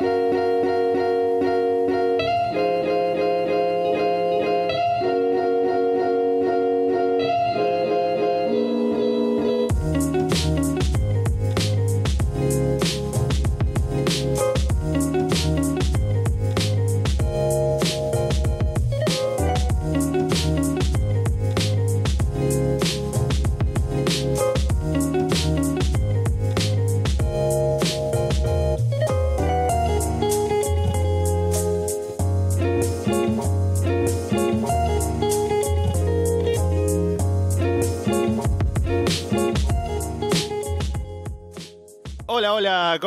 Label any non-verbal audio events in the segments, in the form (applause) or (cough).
Thank you.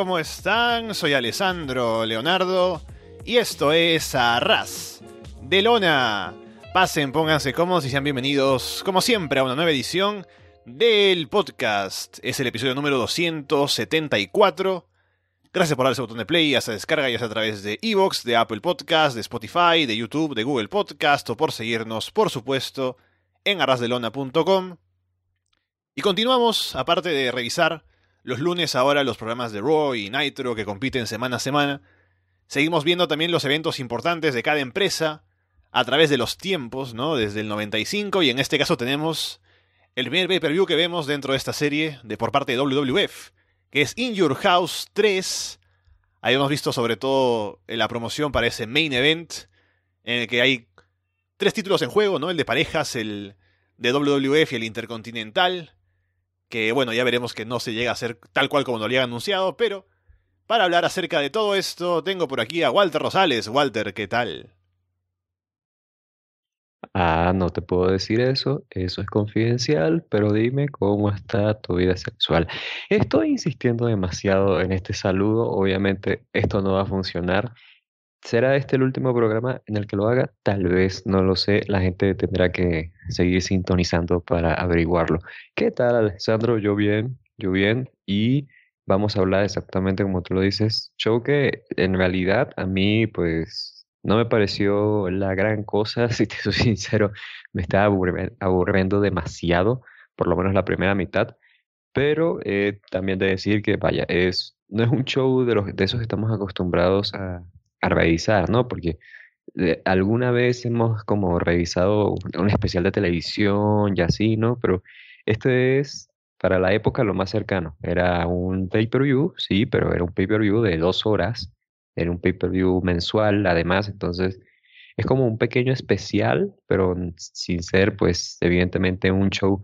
¿Cómo están? Soy Alessandro Leonardo y esto es Arras de Lona. Pasen, pónganse cómodos y sean bienvenidos, como siempre, a una nueva edición del podcast. Es el episodio número 274. Gracias por dar ese botón de play, ya sea descarga, ya sea a través de Evox, de Apple Podcast, de Spotify, de YouTube, de Google Podcast o por seguirnos, por supuesto, en arrasdelona.com. Y continuamos, aparte de revisar los lunes ahora los programas de Raw y Nitro que compiten semana a semana. Seguimos viendo también los eventos importantes de cada empresa a través de los tiempos, ¿no? Desde el 95 y en este caso tenemos el primer pay-per-view que vemos dentro de esta serie de por parte de WWF, que es In Your House 3. Ahí hemos visto sobre todo la promoción para ese main event en el que hay tres títulos en juego, ¿no? El de parejas, el de WWF y el Intercontinental que bueno, ya veremos que no se llega a ser tal cual como nos lo había anunciado, pero para hablar acerca de todo esto, tengo por aquí a Walter Rosales. Walter, ¿qué tal? Ah, no te puedo decir eso, eso es confidencial, pero dime cómo está tu vida sexual. Estoy insistiendo demasiado en este saludo, obviamente esto no va a funcionar. ¿Será este el último programa en el que lo haga? Tal vez, no lo sé. La gente tendrá que seguir sintonizando para averiguarlo. ¿Qué tal, Alessandro? Yo bien, yo bien. Y vamos a hablar exactamente como tú lo dices. Show que en realidad a mí, pues, no me pareció la gran cosa, (laughs) si te soy sincero. Me estaba aburriendo demasiado, por lo menos la primera mitad. Pero eh, también de decir que, vaya, es, no es un show de, los, de esos que estamos acostumbrados a a revisar, ¿no? Porque eh, alguna vez hemos como revisado un especial de televisión y así, ¿no? Pero este es para la época lo más cercano. Era un pay-per-view, sí, pero era un pay-per-view de dos horas. Era un pay-per-view mensual, además. Entonces, es como un pequeño especial, pero sin ser, pues, evidentemente un show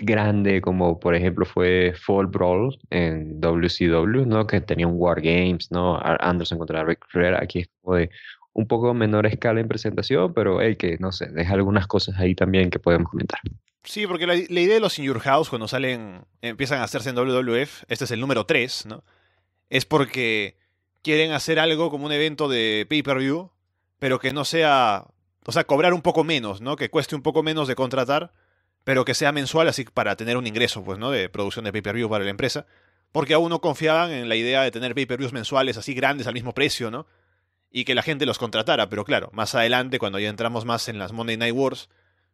grande como por ejemplo fue Fall Brawl en WCW, ¿no? Que tenía un War Games, ¿no? Anderson contra Rick Flair, aquí es de un poco menor escala en presentación, pero el que, no sé, deja algunas cosas ahí también que podemos comentar. Sí, porque la, idea de los In Your House cuando salen, empiezan a hacerse en WWF, este es el número 3, ¿no? Es porque quieren hacer algo como un evento de pay-per-view, pero que no sea, o sea, cobrar un poco menos, ¿no? Que cueste un poco menos de contratar pero que sea mensual, así para tener un ingreso, pues, ¿no? De producción de pay-per-view para la empresa. Porque aún no confiaban en la idea de tener pay-per-views mensuales así grandes al mismo precio, ¿no? Y que la gente los contratara, pero claro, más adelante, cuando ya entramos más en las Monday Night Wars,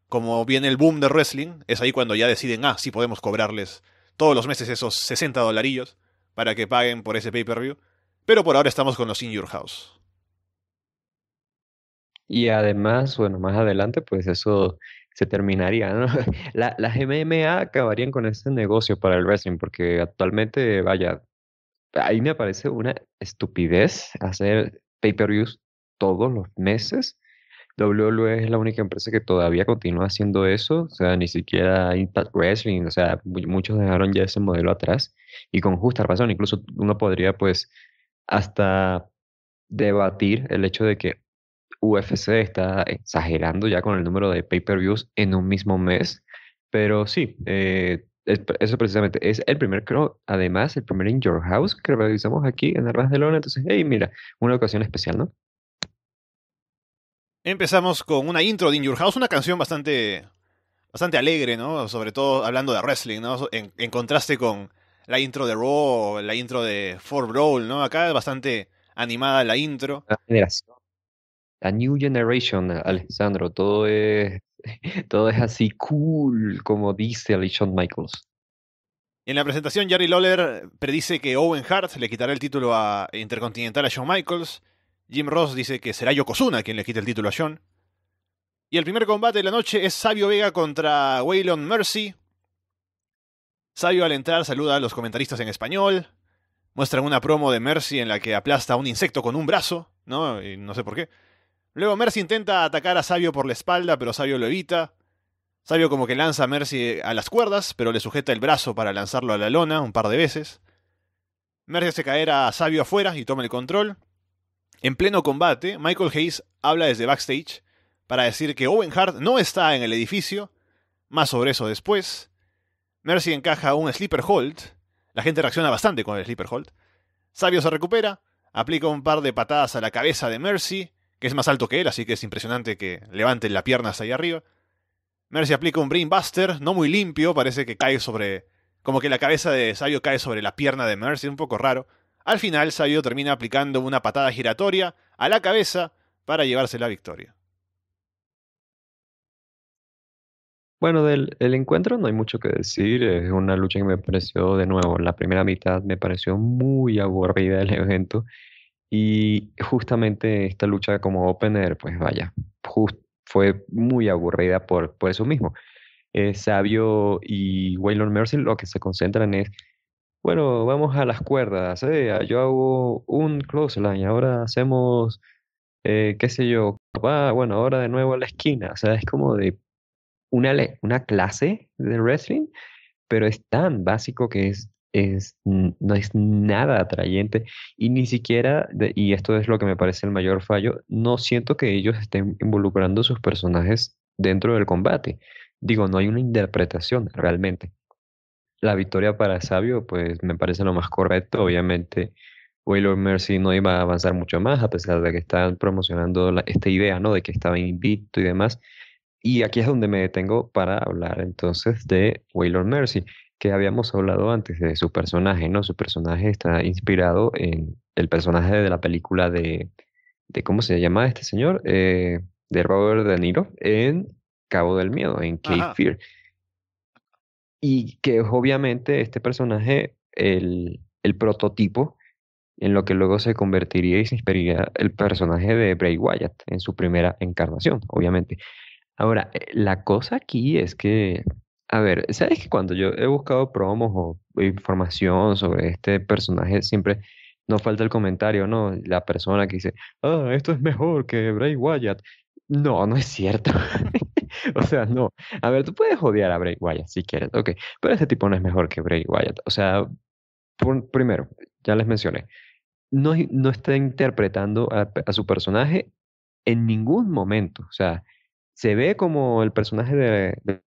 como viene el boom de wrestling, es ahí cuando ya deciden, ah, sí podemos cobrarles todos los meses esos 60 dolarillos para que paguen por ese pay-per-view. Pero por ahora estamos con los In Your House. Y además, bueno, más adelante, pues eso se terminaría, ¿no? (laughs) La, las MMA acabarían con ese negocio para el wrestling, porque actualmente, vaya, ahí me parece una estupidez hacer pay-per-views todos los meses. WWE es la única empresa que todavía continúa haciendo eso, o sea, ni siquiera Impact Wrestling, o sea, muchos dejaron ya ese modelo atrás y con justa razón, incluso uno podría pues hasta debatir el hecho de que UFC está exagerando ya con el número de pay-per-views en un mismo mes, pero sí, eh, eso precisamente es el primer, creo, además, el primer In Your House que realizamos aquí en Armas de Lona. Entonces, hey, mira, una ocasión especial, ¿no? Empezamos con una intro de In Your House, una canción bastante, bastante alegre, ¿no? Sobre todo hablando de wrestling, ¿no? En, contraste con la intro de Raw, la intro de For Brawl, ¿no? Acá es bastante animada la intro. La generación a New Generation, Alessandro, todo es, (laughs) todo es así cool, como dice Shawn Michaels. En la presentación, Jerry Lawler predice que Owen Hart le quitará el título a Intercontinental a Shawn Michaels. Jim Ross dice que será Yokozuna quien le quite el título a Shawn. Y el primer combate de la noche es Sabio Vega contra Waylon Mercy. Sabio al entrar saluda a los comentaristas en español. Muestran una promo de Mercy en la que aplasta a un insecto con un brazo, ¿no? Y no sé por qué. Luego Mercy intenta atacar a Sabio por la espalda, pero Sabio lo evita. Sabio como que lanza a Mercy a las cuerdas, pero le sujeta el brazo para lanzarlo a la lona un par de veces. Mercy hace caer a Sabio afuera y toma el control. En pleno combate, Michael Hayes habla desde backstage para decir que Owen Hart no está en el edificio, más sobre eso después. Mercy encaja un sleeper hold, la gente reacciona bastante con el sleeper hold. Sabio se recupera, aplica un par de patadas a la cabeza de Mercy, que es más alto que él, así que es impresionante que levante la pierna hasta ahí arriba. Mercy aplica un Buster, no muy limpio, parece que cae sobre. como que la cabeza de Sabio cae sobre la pierna de Mercy, un poco raro. Al final, Sabio termina aplicando una patada giratoria a la cabeza para llevarse la victoria. Bueno, del encuentro no hay mucho que decir. Es una lucha que me pareció, de nuevo, la primera mitad me pareció muy aburrida el evento. Y justamente esta lucha como opener, pues vaya, fue muy aburrida por, por eso mismo. Eh, Sabio y Waylon Mercy lo que se concentran es, bueno, vamos a las cuerdas, eh, yo hago un close line, ahora hacemos, eh, qué sé yo, bueno, ahora de nuevo a la esquina, o sea, es como de una, una clase de wrestling, pero es tan básico que es Mm, no es nada atrayente y ni siquiera, y esto es lo que me parece el mayor fallo, no siento que ellos estén involucrando sus personajes dentro del combate. Digo, no hay una interpretación realmente. La victoria para Sabio, pues me parece lo más correcto, obviamente. Willow Mercy no iba a avanzar mucho más, a pesar de que estaban promocionando esta idea, ¿no? De que estaba invicto y demás. Y aquí es donde me detengo para hablar entonces de Waylon Mercy que habíamos hablado antes de su personaje, ¿no? Su personaje está inspirado en el personaje de la película de, de ¿cómo se llama este señor? Eh, de Robert De Niro en Cabo del Miedo, en Cape Fear. Y que obviamente este personaje, el, el prototipo en lo que luego se convertiría y se inspiraría el personaje de Bray Wyatt en su primera encarnación, obviamente. Ahora, eh, la cosa aquí es que a ver, ¿sabes que cuando yo he buscado promos o información sobre este personaje, siempre no falta el comentario, ¿no? La persona que dice, ah, esto es mejor que Bray Wyatt. No, no es cierto. (laughs) o sea, no. A ver, tú puedes odiar a Bray Wyatt si quieres, ok. Pero este tipo no es mejor que Bray Wyatt. O sea, primero, ya les mencioné, no, no está interpretando a, su personaje en ningún momento. O sea, se ve como el personaje de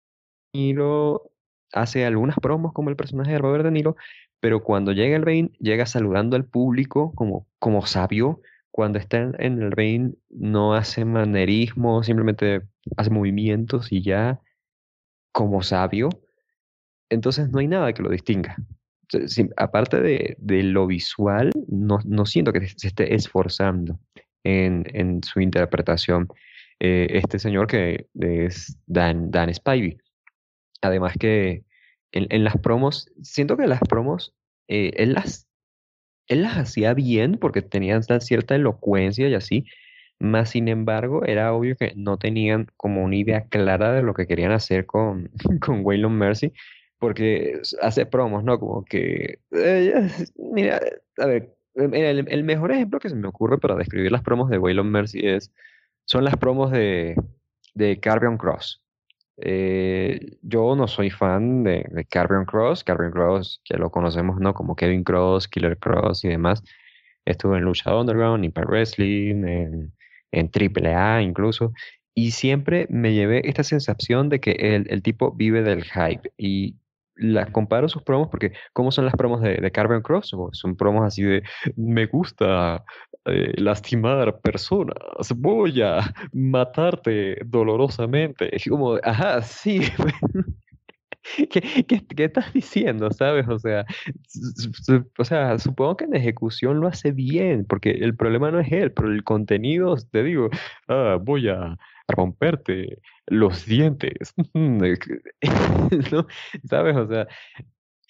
Nilo hace algunas promos como el personaje de Robert De Niro, pero cuando llega el rein llega saludando al público como, como sabio. Cuando está en el rein no hace manerismo, simplemente hace movimientos y ya como sabio. Entonces no hay nada que lo distinga. aparte de, lo visual, no, siento que se esté esforzando en, su interpretación. Eh, este señor que es Dan, Dan Spivey, Además que en, las promos, siento que las promos, eh, él, las, él las hacía bien porque tenían cierta elocuencia y así, más sin embargo, era obvio que no tenían como una idea clara de lo que querían hacer con, (laughs) con Waylon Mercy, porque hace promos, ¿no? Como que, eh, mira, a ver, em, el, mejor ejemplo que se me ocurre para describir las promos de Waylon Mercy es, son las promos de, de Cross. Eh, yo no soy fan de, de Carrion Cross. Carrion Cross, ya lo conocemos, ¿no? Como Kevin Cross, Killer Cross y demás. estuve en Lucha Underground, Impact Wrestling, en, en AAA incluso. Y siempre me llevé esta sensación de que el, el tipo vive del hype. Y las comparo sus promos porque cómo son las promos de, de Carmen Cross son promos así de me gusta eh, lastimar personas voy a matarte dolorosamente es como ajá sí (laughs) (laughs) ¿Qué, qué, estás diciendo? ¿Sabes? O sea, o sea, supongo que en ejecución lo hace bien, porque el problema no es él, pero el contenido, te digo, ah, voy a romperte los dientes. (laughs) (laughs) ¿Sabes? O sea,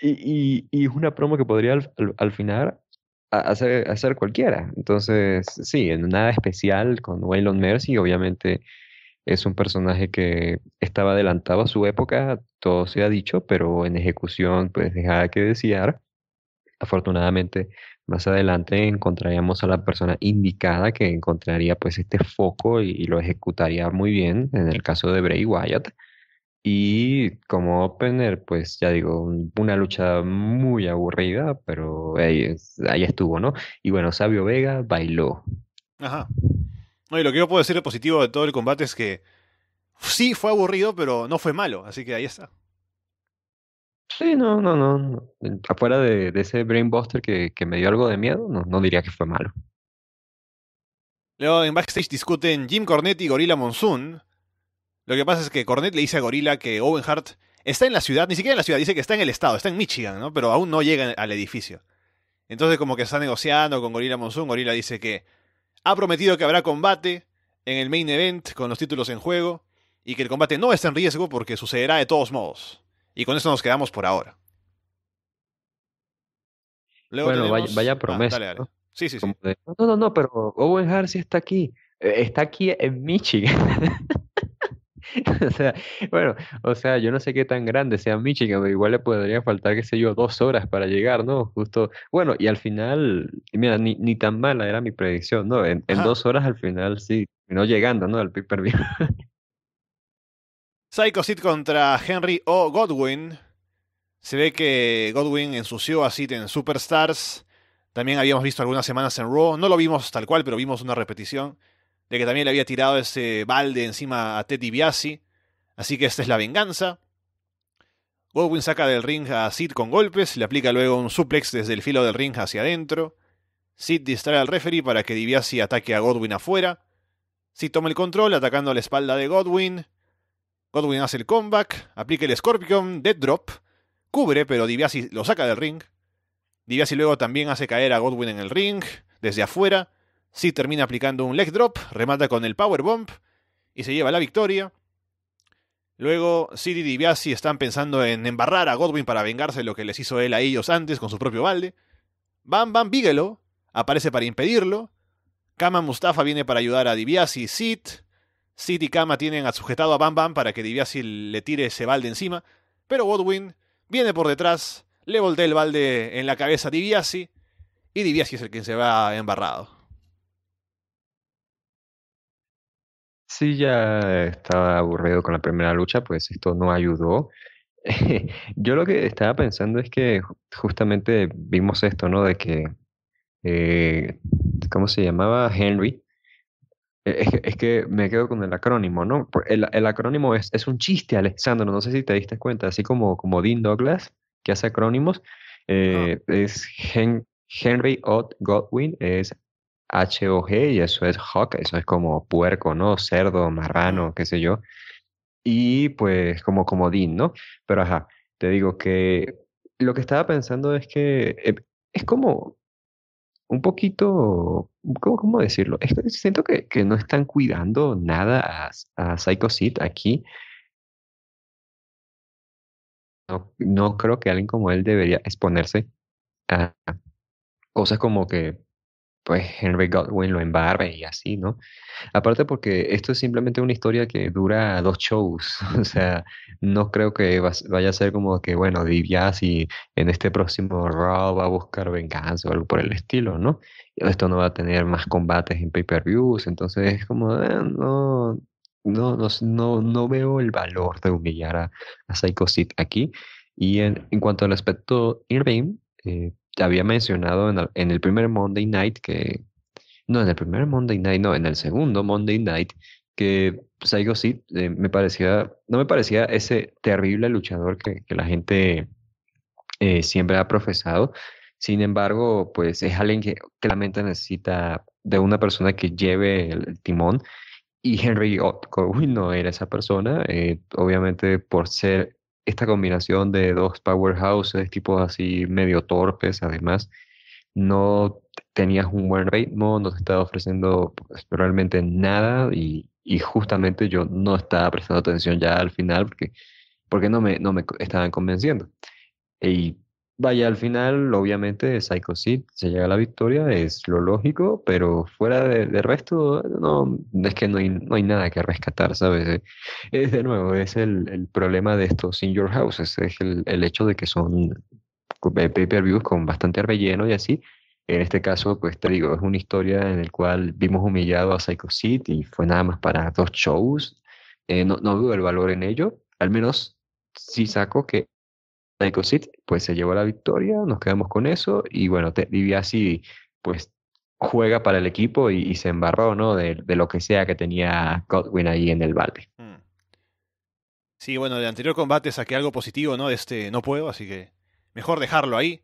y, y, y, es una promo que podría al, al, final hacer, hacer cualquiera. Entonces, sí, en nada especial con Waylon Mercy, obviamente es un personaje que estaba adelantado a su época, todo se ha dicho, pero en ejecución pues dejaba que desear. Afortunadamente, más adelante encontraríamos a la persona indicada que encontraría pues este foco y, lo ejecutaría muy bien en el caso de Bray Wyatt. Y como opener, pues ya digo, una lucha muy aburrida, pero ahí, ahí estuvo, ¿no? Y bueno, Sabio Vega bailó. Ajá. Oye, lo que yo puedo decir de positivo de todo el combate es que sí fue aburrido, pero no fue malo, así que ahí está. Sí, no, no, no. Afuera de, ese Brainbuster que, que me dio algo de miedo, no, no diría que fue malo. Luego en backstage discuten Jim Cornette y Gorilla Monsoon. Lo que pasa es que Cornette le dice a Gorilla que Owen Hart está en la ciudad, ni siquiera en la ciudad, dice que está en el estado, está en Michigan, ¿no? Pero aún no llega al edificio. Entonces como que está negociando con Gorilla Monsoon, Gorilla dice que ha prometido que habrá combate en el main event con los títulos en juego y que el combate no está en riesgo porque sucederá de todos modos. Y con eso nos quedamos por ahora. bueno, vaya, ah, promesa. Sí, sí, sí. No, no, no, pero Owen Hart está aquí. Eh, está aquí en Michigan. (laughs) (laughs) o sea, bueno, o sea, yo no sé qué tan grande sea Michigan, pero igual le podría faltar, qué sé yo, dos horas para llegar, ¿no? Justo, bueno, y al final, mira, ni, ni tan mala era mi predicción, ¿no? En, dos horas al final sí, no llegando, ¿no? Al Piper (laughs) Psycho contra Henry O. Godwin. Se ve que Godwin ensució a Sit en Superstars. También habíamos visto algunas semanas en Raw. No lo vimos tal cual, pero vimos una repetición de que también le había tirado ese balde encima a Ted DiBiase, así que esta es la venganza. Godwin saca del ring a Sid con golpes, le aplica luego un suplex desde el filo del ring hacia adentro. Sid distrae al referee para que DiBiase ataque a Godwin afuera. Sid toma el control atacando a la espalda de Godwin. Godwin hace el comeback, aplica el Scorpion, Dead Drop, cubre, pero DiBiase lo saca del ring. DiBiase luego también hace caer a Godwin en el ring, desde afuera. Sí termina aplicando un leg drop, remata con el power bomb y se lleva la victoria. Luego, Sid y DiBiase están pensando en embarrar a Godwin para vengarse de lo que les hizo él a ellos antes con su propio balde. Bam Bam Bigelow aparece para impedirlo. Kama Mustafa viene para ayudar a Diviasi. y Sid. Sid y Kama tienen sujetado a Bam Bam para que Diviasi le tire ese balde encima. Pero Godwin viene por detrás, le voltea el balde en la cabeza a Diviasi y Diviasi es el que se va embarrado. Sí, ya estaba aburrido con la primera lucha, pues esto no ayudó. (laughs) Yo lo que estaba pensando es que justamente vimos esto, ¿no? De que, eh, ¿cómo se llamaba? Henry. E-, es que, me quedo con el acrónimo, ¿no? El, acrónimo es, es, un chiste, Alexandro, no sé si te diste cuenta, así como, como Dean Douglas, que hace acrónimos, ah. eh, es Henry Ott Godwin, es H-O-G y eso es hawk, eso es como puerco, ¿no? Cerdo, marrano, qué sé yo. Y pues como comodín, ¿no? Pero ajá, te digo que lo que estaba pensando es que eh, es como un poquito, ¿cómo, decirlo? Es, siento que, que, no están cuidando nada a, a Psycho aquí. no creo que alguien como él debería exponerse a cosas como que pues Henry Godwin lo embarbe y así, ¿no? Aparte porque esto es simplemente una historia que dura dos shows, (laughs) o sea, no creo que vaya a ser como que, bueno, diría si en este próximo Raw va a buscar venganza o algo por el estilo, ¿no? Esto no va a tener más combates en pay-per-views, entonces es como, ah, no, no, no, veo el valor de humillar a, a Psycho Sid aquí. Y en, cuanto al aspecto Irving, eh, había mencionado en el, primer Monday Night que... No, en el primer Monday Night, no, en el segundo Monday Night, que pues, sí eh, me parecía, no me parecía ese terrible luchador que, la gente eh, siempre ha profesado. Sin embargo, pues es alguien que claramente necesita de una persona que lleve el timón. Y Henry Otko no era esa persona, eh, obviamente por ser esta combinación de dos powerhouses, tipo así medio torpes, además, no tenías un buen ritmo, no te estaba ofreciendo realmente nada y, justamente yo no estaba prestando atención ya al final porque, porque no, me, no me estaban convenciendo. Y Vaya, al final, obviamente, Psycho Seed se llega a la victoria, es lo lógico, pero fuera de, resto, no, es que no hay, nada que rescatar, ¿sabes? Eh, es de nuevo, es el, problema de estos In Your Houses, es el, hecho de que son eh, pay-per-views con bastante relleno y así. En este caso, pues te digo, es una historia en la cual vimos humillado a Psycho City y fue nada más para dos shows. Eh, no, no veo el valor en ello, al menos sí saco que City pues se llevó la victoria, nos quedamos con eso y bueno, así, pues juega para el equipo y, se embarró, ¿no? De, lo que sea que tenía Godwin ahí en el balde. Mm. Sí, bueno, del anterior combate saqué algo positivo, ¿no? De este no puedo, así que mejor dejarlo ahí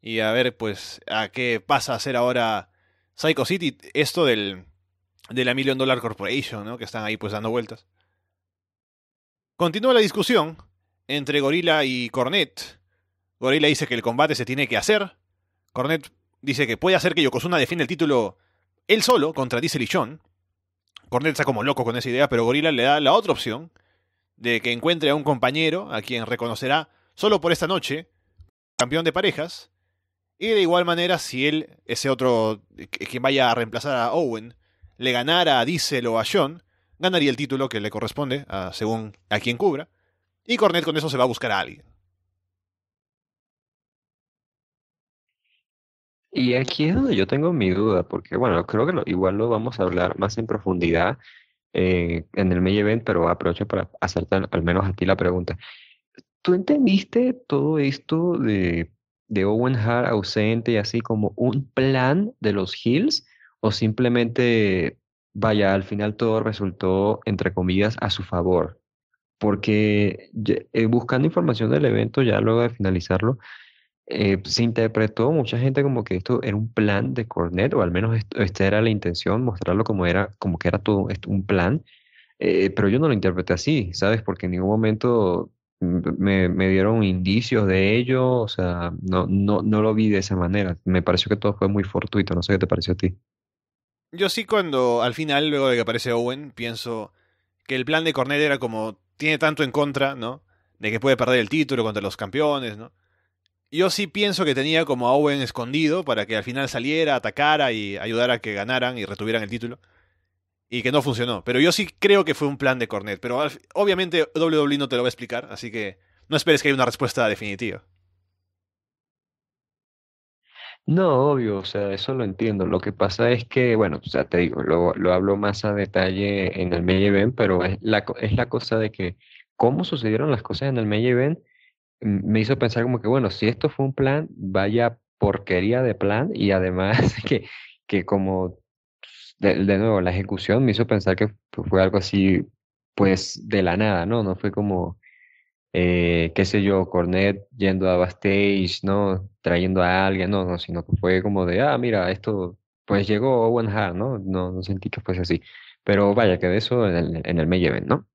y a ver pues a qué pasa a hacer ahora Psycho City, esto del de la Million Dollar Corporation, ¿no? Que están ahí pues dando vueltas. Continúa la discusión entre Gorila y Cornet. Gorila dice que el combate se tiene que hacer. Cornet dice que puede hacer que Yokozuna defienda el título él solo contra Diesel y John. Cornet está como loco con esa idea, pero Gorila le da la otra opción de que encuentre a un compañero a quien reconocerá solo por esta noche, campeón de parejas. Y de igual manera, si él, ese otro, quien vaya a reemplazar a Owen, le ganara a Diesel o a John, ganaría el título que le corresponde según a quien cubra. Y Cornet con eso se va a buscar a alguien. Y aquí es donde yo tengo mi duda, porque bueno, creo que igual lo vamos a hablar más en profundidad eh, en el May Event, pero aprovecho para hacerte al, menos a ti la pregunta. ¿Tú entendiste todo esto de, de Owen Hart ausente y así como un plan de los Hills? ¿O simplemente, vaya, al final todo resultó, entre comillas, a su favor? porque eh, buscando información del evento ya luego de finalizarlo, eh, se interpretó mucha gente como que esto era un plan de Cornet, o al menos esta era la intención, mostrarlo como era, como que era todo un plan, eh, pero yo no lo interpreté así, ¿sabes? Porque en ningún momento me, dieron indicios de ello, o sea, no, no, no lo vi de esa manera, me pareció que todo fue muy fortuito, no sé qué te pareció a ti. Yo sí cuando al final, luego de que aparece Owen, pienso que el plan de Cornet era como tiene tanto en contra, ¿no? De que puede perder el título contra los campeones, ¿no? Yo sí pienso que tenía como a Owen escondido para que al final saliera, atacara y ayudara a que ganaran y retuvieran el título. Y que no funcionó. Pero yo sí creo que fue un plan de Cornet. Pero obviamente WWE no te lo va a explicar, así que no esperes que haya una respuesta definitiva. No, obvio, o sea, eso lo entiendo. Lo que pasa es que, bueno, o sea, te digo, lo, hablo más a detalle en el May event, pero es la, es la cosa de que cómo sucedieron las cosas en el May event mm, me hizo pensar como que, bueno, si esto fue un plan, vaya porquería de plan y además (laughs) que, que como, de, nuevo, la ejecución me hizo pensar que fue algo así, pues, de la nada, ¿no? No fue como, eh, qué sé yo, Cornet yendo a backstage, ¿no? trayendo a alguien, no, no, sino que fue como de, ah, mira, esto, pues llegó Owen Hart, ¿no? No, no sentí que fuese así. Pero vaya, que de eso en el, en May Event, ¿no?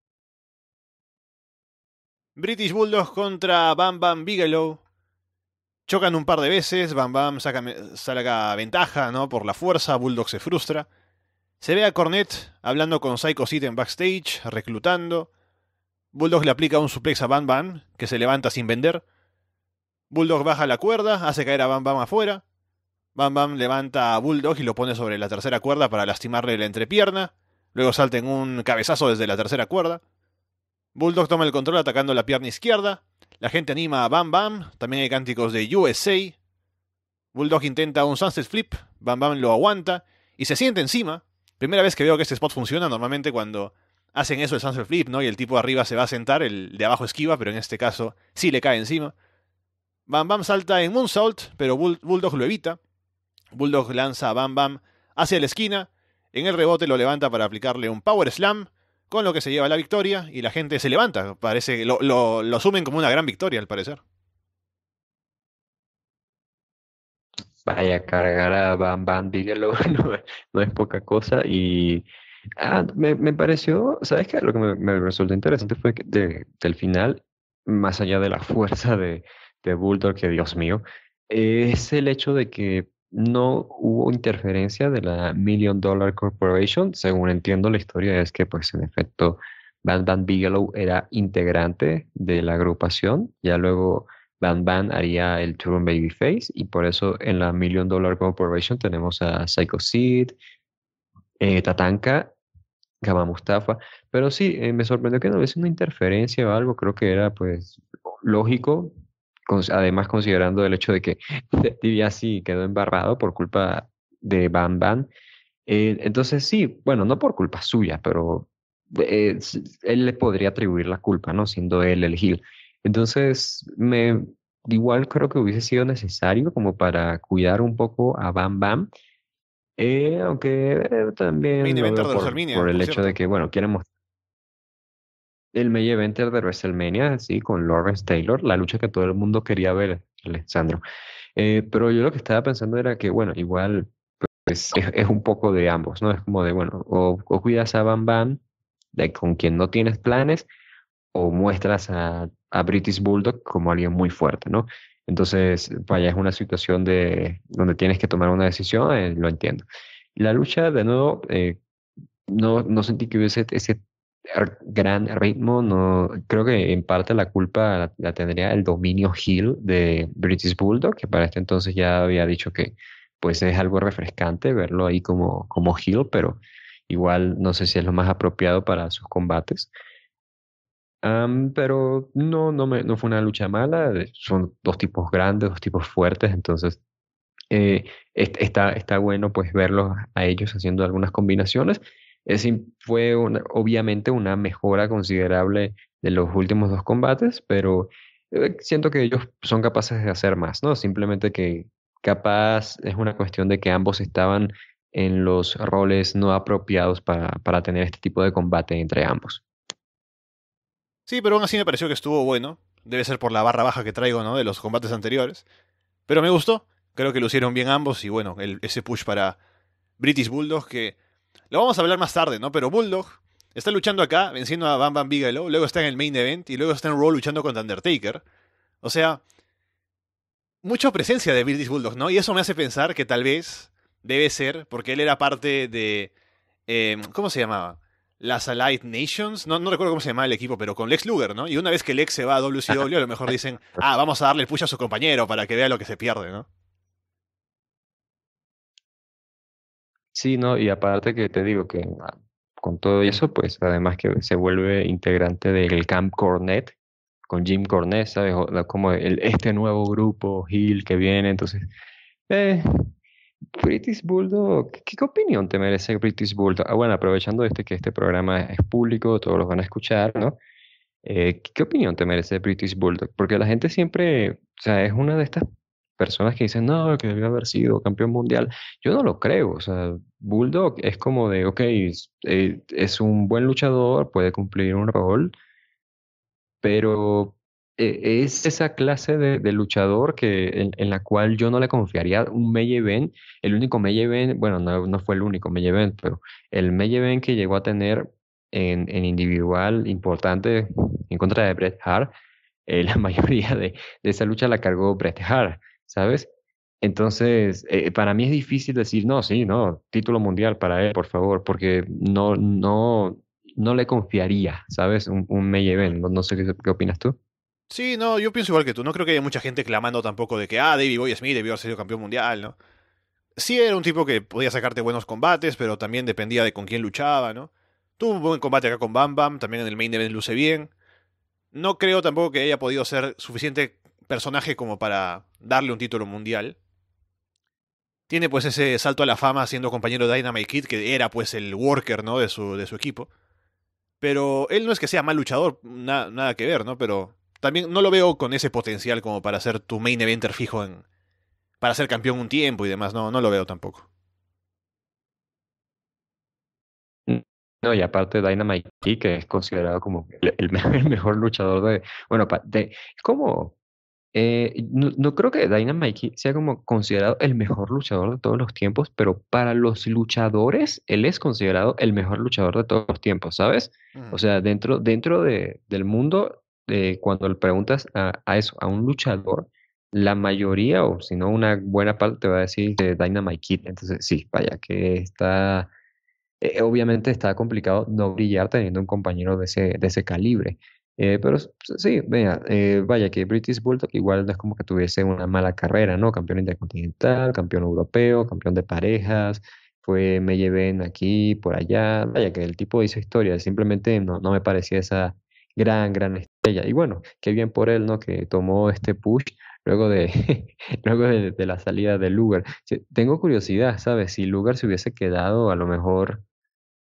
British Bulldogs contra Bam Bam Bigelow. Chocan un par de veces, Bam Bam saca, saca ventaja, ¿no? Por la fuerza, Bulldog se frustra. Se ve a Cornet hablando con Psycho Seat en backstage, reclutando. Bulldog le aplica un suplex a Bam Bam, que se levanta sin vender. Bulldog baja la cuerda, hace caer a Bam Bam afuera. Bam Bam levanta a Bulldog y lo pone sobre la tercera cuerda para lastimarle la entrepierna. Luego salta en un cabezazo desde la tercera cuerda. Bulldog toma el control atacando la pierna izquierda. La gente anima a Bam Bam. También hay cánticos de USA. Bulldog intenta un sunset flip. Bam Bam lo aguanta y se siente encima. Primera vez que veo que este spot funciona. Normalmente cuando hacen eso el sunset flip, ¿no? Y el tipo arriba se va a sentar, el de abajo esquiva, pero en este caso sí le cae encima. Bam Bam salta en Moonsault, pero Bulldog lo evita. Bulldog lanza a Bam Bam hacia la esquina. En el rebote lo levanta para aplicarle un Power Slam, con lo que se lleva la victoria y la gente se levanta. Parece lo, lo, lo asumen como una gran victoria, al parecer. Vaya, cargar a Bam Bam, dígalo, (laughs) no, no es poca cosa. Y ah, me, me, pareció, ¿sabes qué? Lo que me, me resultó interesante fue que del final, más allá de la fuerza de, de Bulldog, que Dios mío, es el hecho de que no hubo interferencia de la Million Dollar Corporation. Según entiendo, la historia es que, pues, en efecto, Van Van Bigelow era integrante de la agrupación. Ya luego Van Van haría el Baby Face y por eso en la Million Dollar Corporation tenemos a Psycho Sid, eh, Tatanka, Gama Mustafa. Pero sí, eh, me sorprendió que no hubiese una interferencia o algo. Creo que era, pues, lógico además considerando el hecho de que (laughs) así quedó embarrado por culpa de Bam Bam. Eh, entonces sí, bueno, no por culpa suya, pero eh, él le podría atribuir la culpa, ¿no? Siendo él el Gil. Entonces, me, igual creo que hubiese sido necesario como para cuidar un poco a Bam Bam. Eh, aunque también por, el hecho de que, bueno, quieren mostrar el May eventer de WrestleMania, sí, con Lawrence Taylor, la lucha que todo el mundo quería ver, Alessandro. Eh, pero yo lo que estaba pensando era que, bueno, igual pues, es, un poco de ambos, ¿no? Es como de, bueno, o, cuidas a Van Van, de con quien no tienes planes, o muestras a, British Bulldog como alguien muy fuerte, ¿no? Entonces, vaya, es una situación de donde tienes que tomar una decisión, eh, lo entiendo. La lucha, de nuevo, eh, no, no sentí que hubiese ese gran ritmo, no creo que en parte la culpa la, tendría el dominio Hill de British Bulldog, que para este entonces ya había dicho que pues es algo refrescante verlo ahí como, como Hill, pero igual no sé si es lo más apropiado para sus combates. pero no, no, me, no fue una lucha mala, son dos tipos grandes, dos tipos fuertes, entonces eh, está, está bueno pues verlos a ellos haciendo algunas combinaciones fue obviamente una mejora considerable de los últimos dos combates, pero eh, siento que ellos son capaces de hacer más, ¿no? Simplemente que capaz es una cuestión de que ambos estaban en los roles no apropiados para, para tener este tipo de combate entre ambos. Sí, pero aún así me pareció que estuvo bueno. Debe ser por la barra baja que traigo, ¿no? De los combates anteriores. Pero me gustó. Creo que lo hicieron bien ambos y bueno, ese push para British Bulldog que lo vamos a hablar más tarde, ¿no? Pero Bulldog está luchando acá, venciendo a Bam Bam Bigelow, luego está en el main event y luego está en Raw luchando contra Undertaker. O sea, mucha presencia de British Bulldog, ¿no? Y eso me hace pensar que tal vez debe ser, porque él era parte de. Em, ¿Cómo se llamaba? Las Allied Nations, no, no recuerdo cómo se llamaba el equipo, pero con Lex Luger, ¿no? Y una vez que Lex se va a WCW, a lo mejor dicen, (laughs) ah, vamos a darle el push a su compañero para que vea lo que se pierde, ¿no? Sí, no, y aparte que te digo que ah, con todo eso, pues además que se vuelve integrante del Camp Cornet con Jim Cornet, ¿sabes? Como el, este nuevo grupo, Hill, que viene, entonces... Eh, British Bulldog, ¿qué, opinión te merece British Bulldog? Ah, bueno, aprovechando este que este programa es público, todos los van a escuchar, ¿no? Eh, ¿qué, ¿Qué opinión te merece British Bulldog? Porque la gente siempre, o sea, es una de estas personas que dicen, no, que debió haber sido campeón mundial. Yo no lo creo. O sea, Bulldog es como de, ok, es eh, un buen luchador, puede cumplir un rol, pero e, es esa clase de, luchador que, en, la cual yo no le confiaría un main event. El único main event, bueno, no, fue el único main event, pero el main que llegó a tener en, individual importante en contra de Bret Hart, eh, (laughs) la mayoría de, de esa lucha la cargó Bret Hart. ¿sabes? Entonces, eh, para mí es difícil decir, no, sí, no, título mundial para él, por favor, porque no, no, no le confiaría, ¿sabes? Un, un event. no, sé qué, opinas tú. Sí, no, yo pienso igual que tú. No creo que haya mucha gente clamando tampoco de que, ah, David Boy Smith debió haber sido campeón mundial, ¿no? Sí, era un tipo que podía sacarte buenos combates, pero también dependía de con quién luchaba, ¿no? Tuvo un buen combate acá con Bam Bam, también en el main event luce bien. No creo tampoco que haya podido ser suficiente personaje como para darle un título mundial. Tiene pues ese salto a la fama siendo compañero de Dynamite Kid, que era pues el worker, ¿no? De su, de su equipo. Pero él no es que sea mal luchador, nada que ver, ¿no? Pero también no lo veo con ese potencial como para ser tu main eventer fijo en... Para ser campeón un tiempo y demás, no, no lo veo tampoco. No, y aparte Dynamite Kid, que es considerado como el, (laughs) mejor luchador de... Bueno, de, es como eh, no, creo que Dynamite sea como considerado el mejor luchador de todos los tiempos, pero para los luchadores él es considerado el mejor luchador de todos los tiempos, ¿sabes? O mm. sea, dentro, dentro de, del mundo, eh, cuando le preguntas a, eso, a un luchador, la mayoría, o si no una buena parte, te va a decir de Dynamite Kid. Entonces, sí, vaya, que está. Eh, obviamente está complicado no brillar teniendo un compañero de ese, de ese calibre. Eh, pero sí, vea, eh, vaya que British Bulldog igual no es como que tuviese una mala carrera, ¿no? Campeón intercontinental, campeón europeo, campeón de parejas, fue me lleven aquí, por allá, vaya que el tipo hizo historia, simplemente no, no me parecía esa gran, gran estrella. Y bueno, qué bien por él, ¿no? Que tomó este push luego de, (laughs) luego de, la salida de Lugar. Tengo curiosidad, ¿sabes? Si Lugar se hubiese quedado, a lo mejor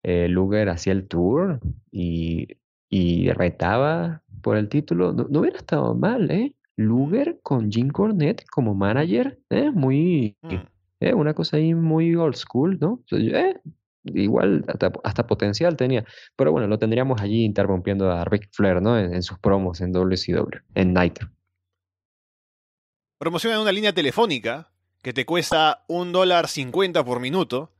eh, Luger hacía el tour y y retaba por el título, no, hubiera estado mal, ¿eh? Luger con Jim Cornette como manager, ¿eh? Muy, mm. ¿eh? Una cosa ahí muy old school, ¿no? Eh, igual hasta, potencial tenía, pero bueno, lo tendríamos allí interrumpiendo a Ric Flair, ¿no? En, sus promos en WCW, en Nitro. Promocionan una línea telefónica que te cuesta un dólar cincuenta por minuto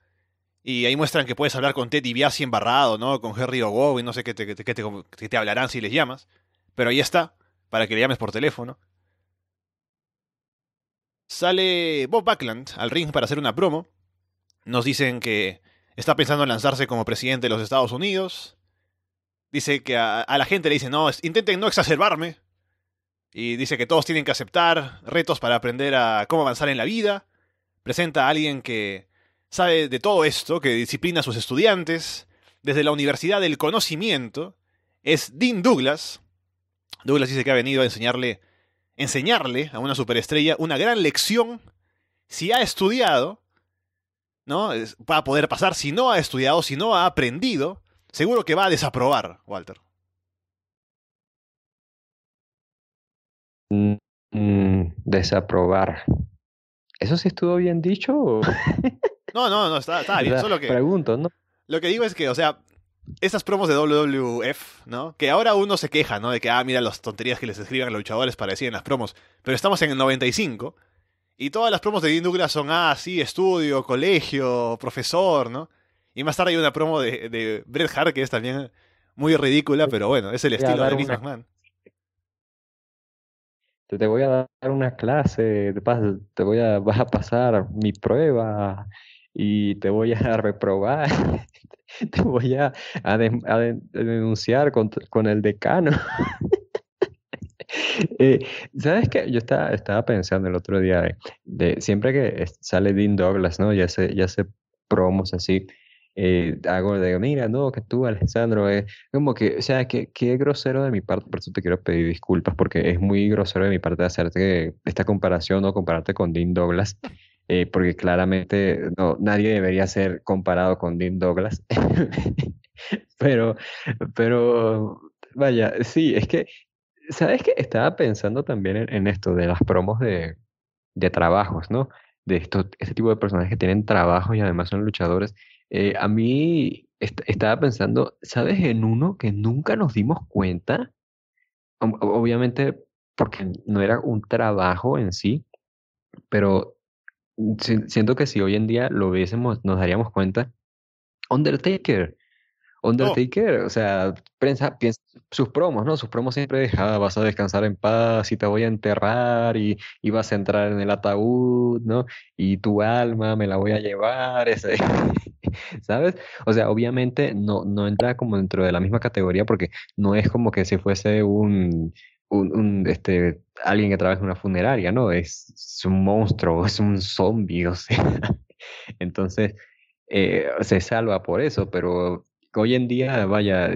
y ahí muestran que puedes hablar con Teddy DiBiase embarrado, ¿no? Con Henry o y no sé qué te, te, hablarán si les llamas. Pero ahí está, para que le llames por teléfono. Sale Bob Backland al ring para hacer una promo. Nos dicen que está pensando en lanzarse como presidente de los Estados Unidos. Dice que a, la gente le dice, no, intenten no exacerbarme. Y dice que todos tienen que aceptar retos para aprender a cómo avanzar en la vida. Presenta a alguien que sabe de todo esto, que disciplina a sus estudiantes, desde la Universidad del Conocimiento, es Dean Douglas. Douglas dice que ha venido a enseñarle, enseñarle a una superestrella una gran lección si ha estudiado, ¿no? Va a poder pasar, si no ha estudiado, si no ha aprendido, seguro que va a desaprobar, Walter. Mm, mm, desaprobar. ¿Eso sí estuvo bien dicho? (laughs) No, no, no, está, está bien. solo que. Pregunto, ¿no? Lo que digo es que, o sea, esas promos de WWF, ¿no? Que ahora uno se queja, ¿no? De que, ah, mira las tonterías que les escriban los luchadores para decir en las promos. Pero estamos en el 95 y todas las promos de Dean Douglas son, ah, sí, estudio, colegio, profesor, ¿no? Y más tarde hay una promo de, de Bret Hart que es también muy ridícula, pero bueno, es el estilo de Vince Te, te voy a dar una clase, te, vas, te voy a, vas a pasar mi prueba y te voy a (laughs) reprobar, (laughs) te voy a, denunciar con, con, el decano. (laughs) eh, ¿Sabes qué? Yo estaba, estaba pensando el otro día, de, siempre que sale Dean Douglas, ¿no? Ya se, ya se promos así, eh, hago de, mira, no, que tú, Alessandro, es eh", como que, o sea, que, grosero de mi parte, por eso te quiero pedir disculpas, porque es muy grosero de mi parte hacerte esta comparación o compararte con Dean Douglas. Eh, porque claramente no, nadie debería ser comparado con Dean Douglas. (laughs) pero, pero, vaya, sí, es que, ¿sabes qué? Estaba pensando también en, esto de las promos de, de trabajos, ¿no? De esto este tipo de personajes que tienen trabajo y además son luchadores. Eh, a mí estaba pensando, ¿sabes? En uno que nunca nos dimos cuenta, obviamente porque no era un trabajo en sí, pero siento que si hoy en día lo viésemos, nos daríamos cuenta. Undertaker. Oh. Undertaker, o sea, prensa piensa, sus promos, ¿no? Sus promos siempre ah, vas a descansar en paz y te voy a enterrar y, y vas a entrar en el ataúd, ¿no? Y tu alma me la voy a llevar, (laughs) ese. ¿sabes? O sea, obviamente no, no entra como dentro de la misma categoría porque no es como que si fuese un un, este, alguien que trabaja en una funeraria, ¿no? Es, un monstruo, (laughs) es un zombie, Entonces, eh, se salva por eso, pero hoy en día, vaya,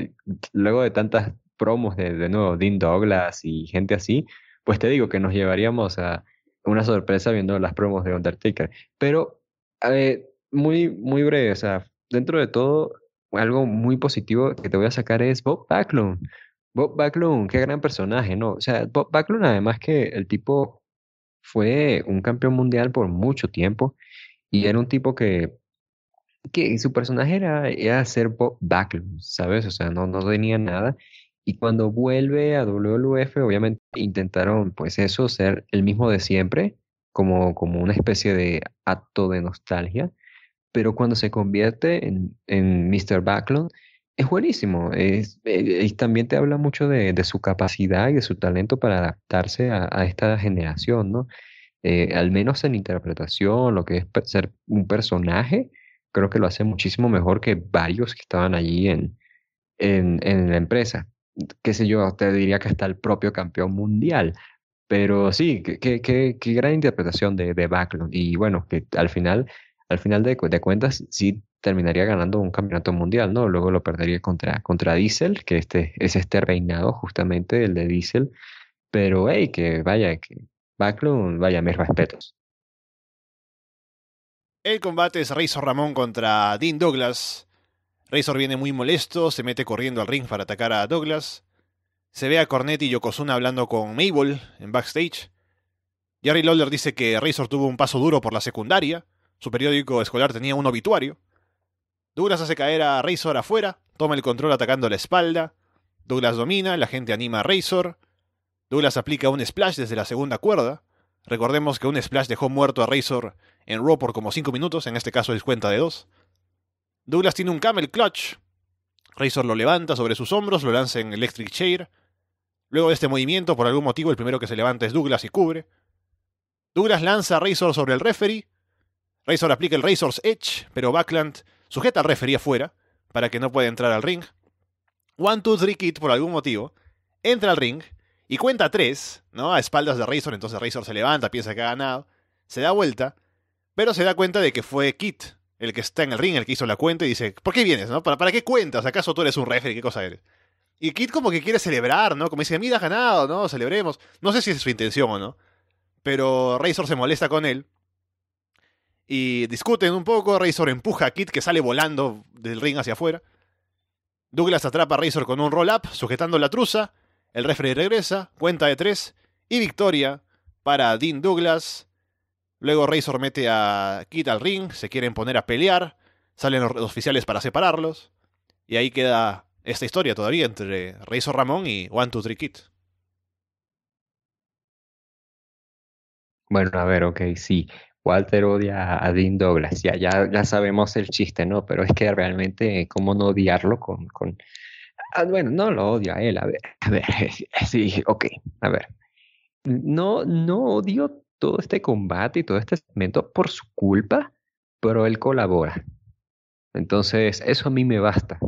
luego de tantas promos de, de nuevo, Dean Douglas y gente así, pues te digo que nos llevaríamos a una sorpresa viendo las promos de Undertaker. Pero, eh, muy, muy breve, o sea, dentro de todo, algo muy positivo que te voy a sacar es Bob Backlund. Bob Backlund, qué gran personaje, ¿no? O sea, Bob Backlund, además que el tipo fue un campeón mundial por mucho tiempo y era un tipo que, que su personaje era, era ser Bob Backlund, ¿sabes? O sea, no, no tenía nada. Y cuando vuelve a WWF, obviamente intentaron, pues eso, ser el mismo de siempre, como, como una especie de acto de nostalgia. Pero cuando se convierte en, en Mr. Backlund, es buenísimo. Eh, y también te habla mucho de, su capacidad y de su talento para adaptarse a, esta generación, ¿no? Eh, al menos en interpretación, lo que es ser un personaje, creo que lo hace muchísimo mejor que varios que estaban allí en, la empresa. Qué sé yo, te diría que está el propio campeón mundial. Pero sí, qué, gran interpretación de, de Backlund. Y bueno, que al final, al final de cuentas, sí terminaría ganando un campeonato mundial, ¿no? Luego lo perdería contra, contra Diesel, que este, es este reinado justamente, el de Diesel. Pero, hey, que vaya, que Backlund, vaya, mis respetos. El combate es Razor Ramón contra Dean Douglas. Razor viene muy molesto, se mete corriendo al ring para atacar a Douglas. Se ve a Cornetti y Yokozuna hablando con Mabel en backstage. Jerry Lawler dice que Razor tuvo un paso duro por la secundaria. Su periódico escolar tenía un obituario. Douglas hace caer a Razor afuera, toma el control atacando la espalda. Douglas domina, la gente anima a Razor. Douglas aplica un splash desde la segunda cuerda. Recordemos que un splash dejó muerto a Razor en Raw por como 5 minutos, en este caso es cuenta de 2. Douglas tiene un camel clutch. Razor lo levanta sobre sus hombros, lo lanza en Electric Chair. Luego de este movimiento, por algún motivo, el primero que se levanta es Douglas y cubre. Douglas lanza a Razor sobre el referee. Razor aplica el Razor's Edge, pero Backland Sujeta al referee afuera, para que no pueda entrar al ring. One, Two, Three Kit, por algún motivo, entra al ring y cuenta tres, ¿no? A espaldas de Razor, entonces Razor se levanta, piensa que ha ganado, se da vuelta, pero se da cuenta de que fue Kit el que está en el ring, el que hizo la cuenta, y dice, ¿por qué vienes, no? ¿Para, qué cuentas? ¿Acaso tú eres un referee? ¿Qué cosa eres? Y Kit como que quiere celebrar, ¿no? Como dice, mira, has ganado, ¿no? Celebremos. No sé si es su intención o no. Pero Razor se molesta con él y discuten un poco. Razor empuja a Kit que sale volando del ring hacia afuera. Douglas atrapa a Razor con un roll-up, sujetando la trusa. El referee regresa, cuenta de tres. Y victoria para Dean Douglas. Luego Razor mete a Kit al ring, se quieren poner a pelear. Salen los oficiales para separarlos. Y ahí queda esta historia todavía entre Razor Ramón y One, Two, Three Bueno, a ver, ok, sí. Walter odia a Dean Douglas, ya, ya, sabemos el chiste, ¿no? Pero es que realmente, ¿cómo no odiarlo con... Ah, bueno, no lo odio a él, a ver, a ver, (laughs) sí, ok, a ver. No, no odio todo este combate y todo este segmento por su culpa, pero él colabora. Entonces, eso a mí me basta.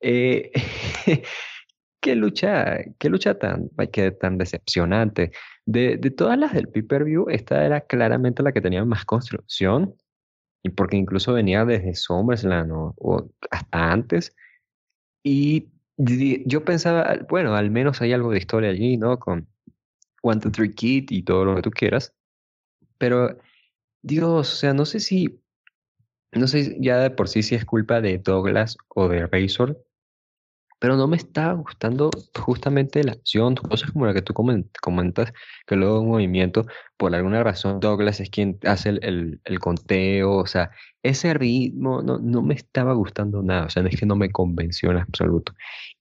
Eh, (laughs) qué lucha, qué lucha tan, tan decepcionante. De, de todas las del pay view esta era claramente la que tenía más construcción, y porque incluso venía desde SummerSlam o, o hasta antes. Y yo pensaba, bueno, al menos hay algo de historia allí, ¿no? Con One, to Three Kid y todo lo que tú quieras. Pero, Dios, o sea, no sé si. No sé ya de por sí si es culpa de Douglas o de Razor, pero no me está gustando justamente la acción, cosas como la que tú comentas, que luego un movimiento, por alguna razón Douglas es quien hace el, conteo, o sea, ese ritmo no, no, me estaba gustando nada, o sea, no es que no me convenció en absoluto.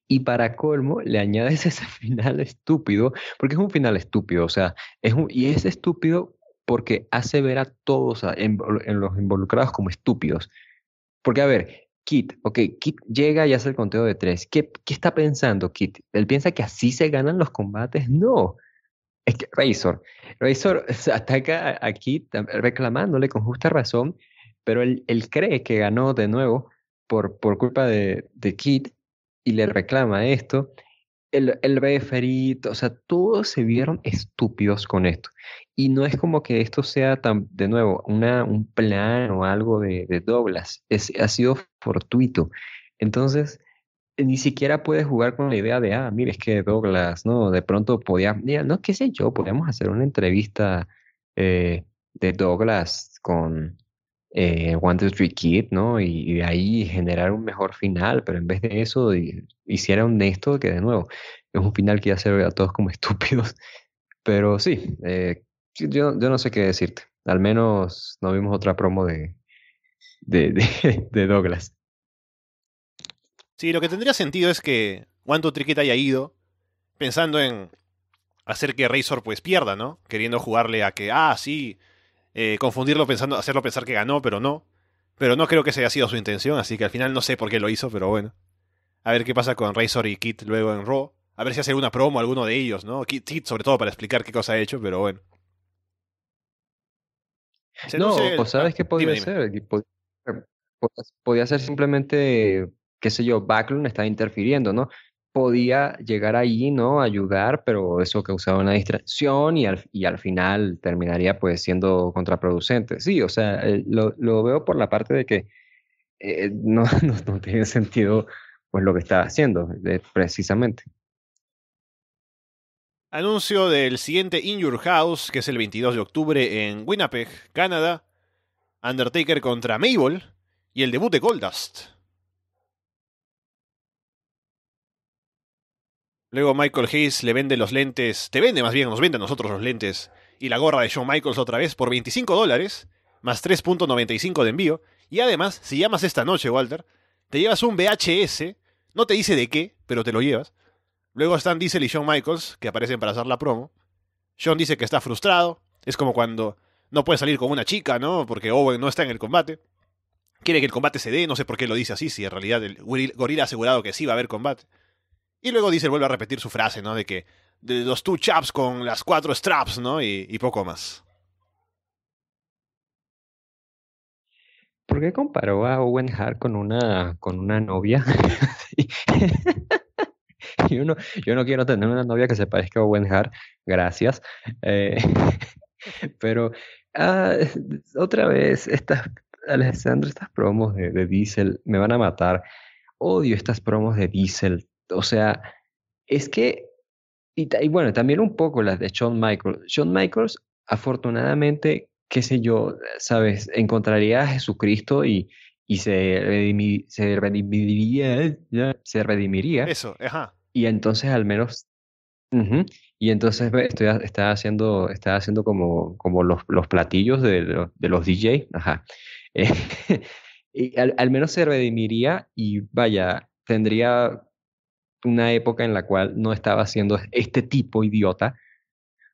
Y para colmo, le añades (laughs) ese final estúpido, porque es un final estúpido, o sea, es y es estúpido porque hace ver a todos en los involucrados como estúpidos. Porque, a ver, Kit, ok, Kit llega y hace el conteo de tres. ¿Qué, está pensando Kit? ¿Él piensa que así se ganan los combates? No. Es que Razor, Razor (laughs) ataca a, Kit reclamándole con justa razón, pero él, cree que ganó de nuevo por, por culpa de, de Kit y le reclama esto el, el o sea, todos se vieron estúpidos con esto. Y no es como que esto sea, de nuevo, una, un plan o algo de, Douglas. Es, ha sido fortuito. Entonces, ni siquiera puedes jugar con la idea de, ah, mire es que Douglas, ¿no? De pronto podía, no, qué sé yo, podíamos hacer una entrevista eh, de Douglas con, eh, One, Two, ¿no? Y, de ahí generar un mejor final, pero en vez de eso hicieron esto que de nuevo es un final que ya se a todos como (laughs) estúpidos. Pero sí, eh, yo, no sé qué decirte. Al menos no vimos otra promo de, de, de, (laughs) Douglas. Sí, lo que tendría sentido es que One, Two, Kid haya ido pensando en hacer que Razor pues pierda, ¿no? Queriendo jugarle a que, ah, sí, eh, confundirlo pensando, hacerlo pensar que ganó, pero no. Pero no creo que esa haya sido su intención, así que al final no sé por qué lo hizo, pero bueno. A ver qué pasa con Razor y Kit luego en Raw. A ver si hace alguna promo alguno de ellos, ¿no? Kit, sobre todo para explicar qué cosa ha hecho, pero bueno. no, pues, sabes ah, qué podría ser. podría ser simplemente, qué sé yo, Backlund está interfiriendo, ¿no? podía llegar allí, ¿no? Ayudar, pero eso causaba una distracción y al, y al final terminaría pues siendo contraproducente. Sí, o sea, eh, lo, veo por la parte de que eh, (laughs) no, no, tiene sentido pues lo que estaba haciendo, eh, precisamente. Anuncio del siguiente In Your House, que es el 22 de octubre en Winnipeg, Canadá. Undertaker contra Mabel y el debut de Goldust. Luego Michael Hayes le vende los lentes, te vende más bien, nos vende a nosotros los lentes y la gorra de Shawn Michaels otra vez por 25 dólares, más 3.95 de envío. Y además, si llamas esta noche, Walter, te llevas un VHS, no te dice de qué, pero te lo llevas. Luego están Diesel y Shawn Michaels, que aparecen para hacer la promo. Shawn dice que está frustrado, es como cuando no puede salir con una chica, ¿no? Porque Owen no está en el combate. Quiere que el combate se dé, no sé por qué lo dice así, si en realidad el gorila ha asegurado que sí va a haber combate. Y luego Diesel vuelve a repetir su frase, ¿no? De que de los two chaps con las cuatro straps, ¿no? Y, poco más. ¿Por qué comparó a Owen Hart con una, con una novia? (laughs) yo, no, yo no quiero tener una novia que se parezca a Owen Hart, gracias. Eh, (laughs) pero ah, otra vez, estas, Alessandro, estas promos de, de Diesel me van a matar. Odio estas promos de Diesel o sea, es que, y, bueno, también un poco las de Shawn Michaels. Shawn Michaels, afortunadamente, qué sé yo, sabes, encontraría a Jesucristo y, y se, redimiría, eh, se redimiría. Eso, ajá. Y entonces al menos... y entonces estoy, está haciendo, está haciendo como, como los, platillos de, los, DJ. Ajá. (laughs) Eh, y al, menos se redimiría y vaya, tendría una época en la cual no estaba haciendo este tipo idiota.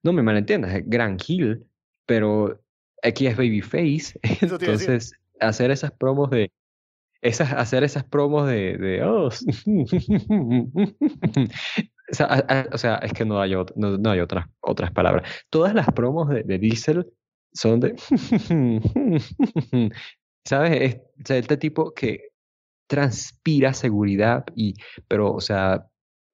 No me malentiendas, es eh, Gran Hill, pero aquí es Babyface. (laughs) Entonces, hacer esas promos de. Esas, hacer esas promos de. de oh, (laughs) o, sea, es que no hay, no, hay otras, otras palabras. Todas las promos de, Diesel son de. (laughs) ¿Sabes? o sea, este tipo que transpira seguridad y, pero, o sea,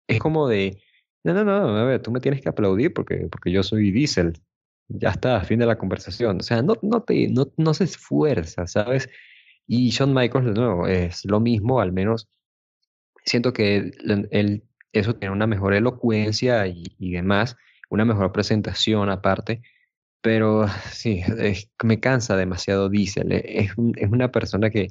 es como de, no, no, no, a ver, tú me tienes que aplaudir porque, porque yo soy Diesel Ya está, fin de la conversación. O sea, no, no, te, no, no se esfuerza, ¿sabes? Y Shawn Michaels, de nuevo, es lo mismo, al menos siento que él, eso tiene una mejor elocuencia y, demás, una mejor presentación aparte, pero (laughs) sí, me cansa demasiado Diesel. E, es, es una persona que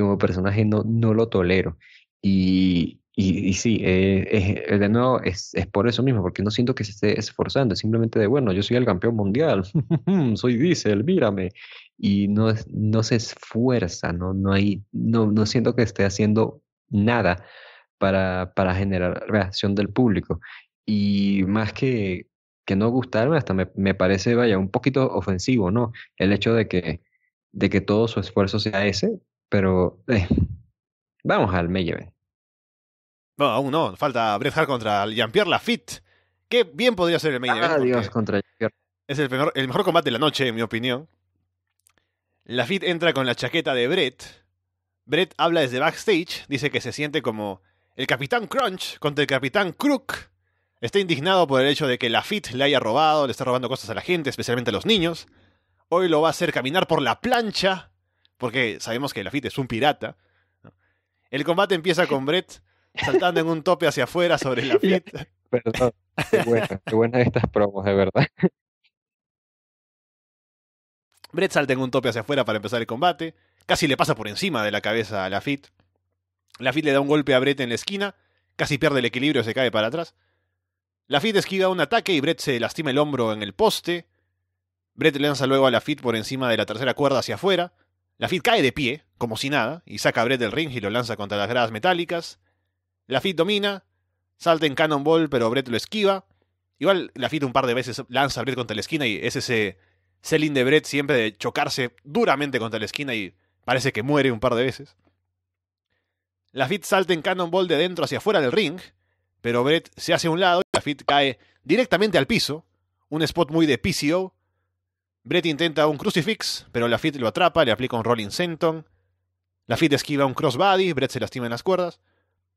como personaje no, no lo tolero. Y, y, sí, eh, es, eh, de nuevo, es, es, por eso mismo, porque no siento que se esté esforzando, simplemente de, bueno, yo soy el campeón mundial, (laughs) soy Diesel, mírame. Y no, no se esfuerza, no, no, hay, no, no siento que esté haciendo nada para, para generar reacción del público. Y más que, que no gustarme, hasta me, me, parece, vaya, un poquito ofensivo, ¿no? El hecho de que, de que todo su esfuerzo sea ese, pero eh, vamos al Melleve. No, aún no. Falta Bret Hart contra Jean-Pierre Lafitte. Qué bien podría ser el main event. Ah, contra Es el mejor, el mejor combate de la noche, en mi opinión. Lafitte entra con la chaqueta de Bret. Bret habla desde backstage. Dice que se siente como el Capitán Crunch contra el Capitán Crook. Está indignado por el hecho de que Lafitte le haya robado, le está robando cosas a la gente, especialmente a los niños. Hoy lo va a hacer caminar por la plancha porque sabemos que la fit es un pirata. El combate empieza con Brett saltando en un tope hacia afuera sobre (laughs) Lafitte. Perdón, qué buena, qué buena estas promos, de verdad. Brett salta en un tope hacia afuera para empezar el combate. Casi le pasa por encima de la cabeza a la La fit le da un golpe a Brett en la esquina. Casi pierde el equilibrio y se cae para atrás. La fit esquiva un ataque y Brett se lastima el hombro en el poste. Brett lanza luego a la fit por encima de la tercera cuerda hacia afuera fit cae de pie, como si nada, y saca a Brett del ring y lo lanza contra las gradas metálicas. La fit domina, salta en Cannonball, pero Brett lo esquiva. Igual la fit un par de veces lanza a Brett contra la esquina y es ese selling de Brett siempre de chocarse duramente contra la esquina y parece que muere un par de veces. La fit salta en Cannonball de dentro hacia afuera del ring, pero Brett se hace a un lado y la fit cae directamente al piso. Un spot muy de PCO, Brett intenta un crucifix, pero Lafitte lo atrapa, le aplica un rolling senton. Lafitte esquiva un crossbody, Brett se lastima en las cuerdas.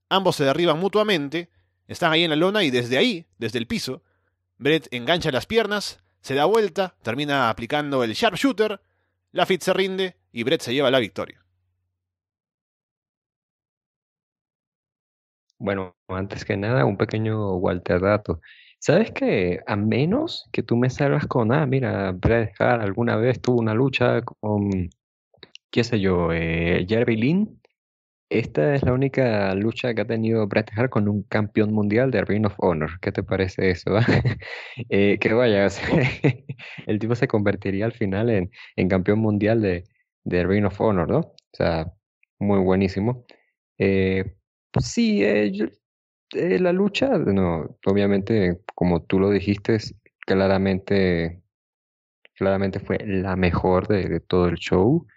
Ambos se derriban mutuamente, están ahí en la lona y desde ahí, desde el piso, Brett engancha las piernas, se da vuelta, termina aplicando el sharpshooter, Lafitte se rinde y Brett se lleva la victoria. Bueno, antes que nada, un pequeño Walter Dato. ¿Sabes qué? A menos que tú me salgas con, ah, mira, Bret Hart alguna vez tuvo una lucha con, qué sé yo, eh, Jerry Lynn. Esta es la única lucha que ha tenido Brad Hart con un campeón mundial de Reign of Honor. ¿Qué te parece eso? Ah? (laughs) Eh, que vaya, (laughs) el tipo se convertiría al final en, en campeón mundial de, de of Honor, ¿no? O sea, muy buenísimo. Eh, pues sí, eh, eh, la lucha, no, obviamente, como tú lo dijiste, claramente, claramente fue la mejor de, todo el show.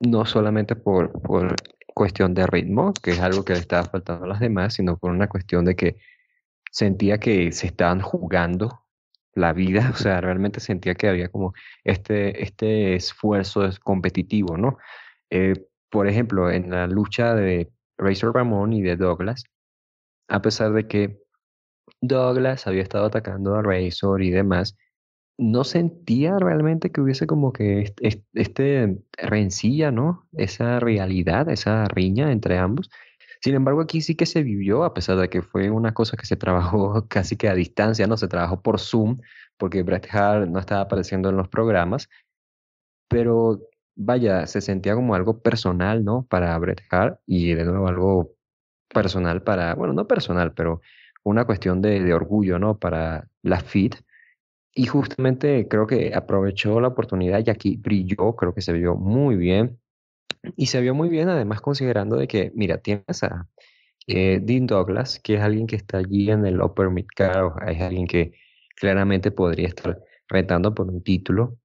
No solamente por, cuestión de ritmo, que es algo que le estaba faltando a las demás, sino por una cuestión de que sentía que se estaban jugando la vida, (laughs) o sea, realmente sentía que había como este, este esfuerzo competitivo, ¿no? Eh, por ejemplo, en la lucha de Razor Ramón y de Douglas, a pesar de que Douglas había estado atacando a Razor y demás, no sentía realmente que hubiese como que este, rencilla, ¿no? Esa realidad, esa riña entre ambos. Sin embargo, aquí sí que se vivió, a pesar de que fue una cosa que se trabajó (laughs) casi que a distancia, ¿no? Se trabajó por Zoom, porque Bret Hart no estaba apareciendo en los programas. Pero vaya, se sentía como algo personal, ¿no? Para Bret Hart y de nuevo algo personal para, bueno, no personal, pero una cuestión de, orgullo, ¿no? Para la FIT. Y justamente creo que aprovechó la oportunidad y aquí brilló, creo que se vio muy bien. Y se vio muy bien además considerando de que, mira, tienes a eh, Dean Douglas, que es alguien que está allí en el upper mid card, es alguien que claramente podría estar retando por un título,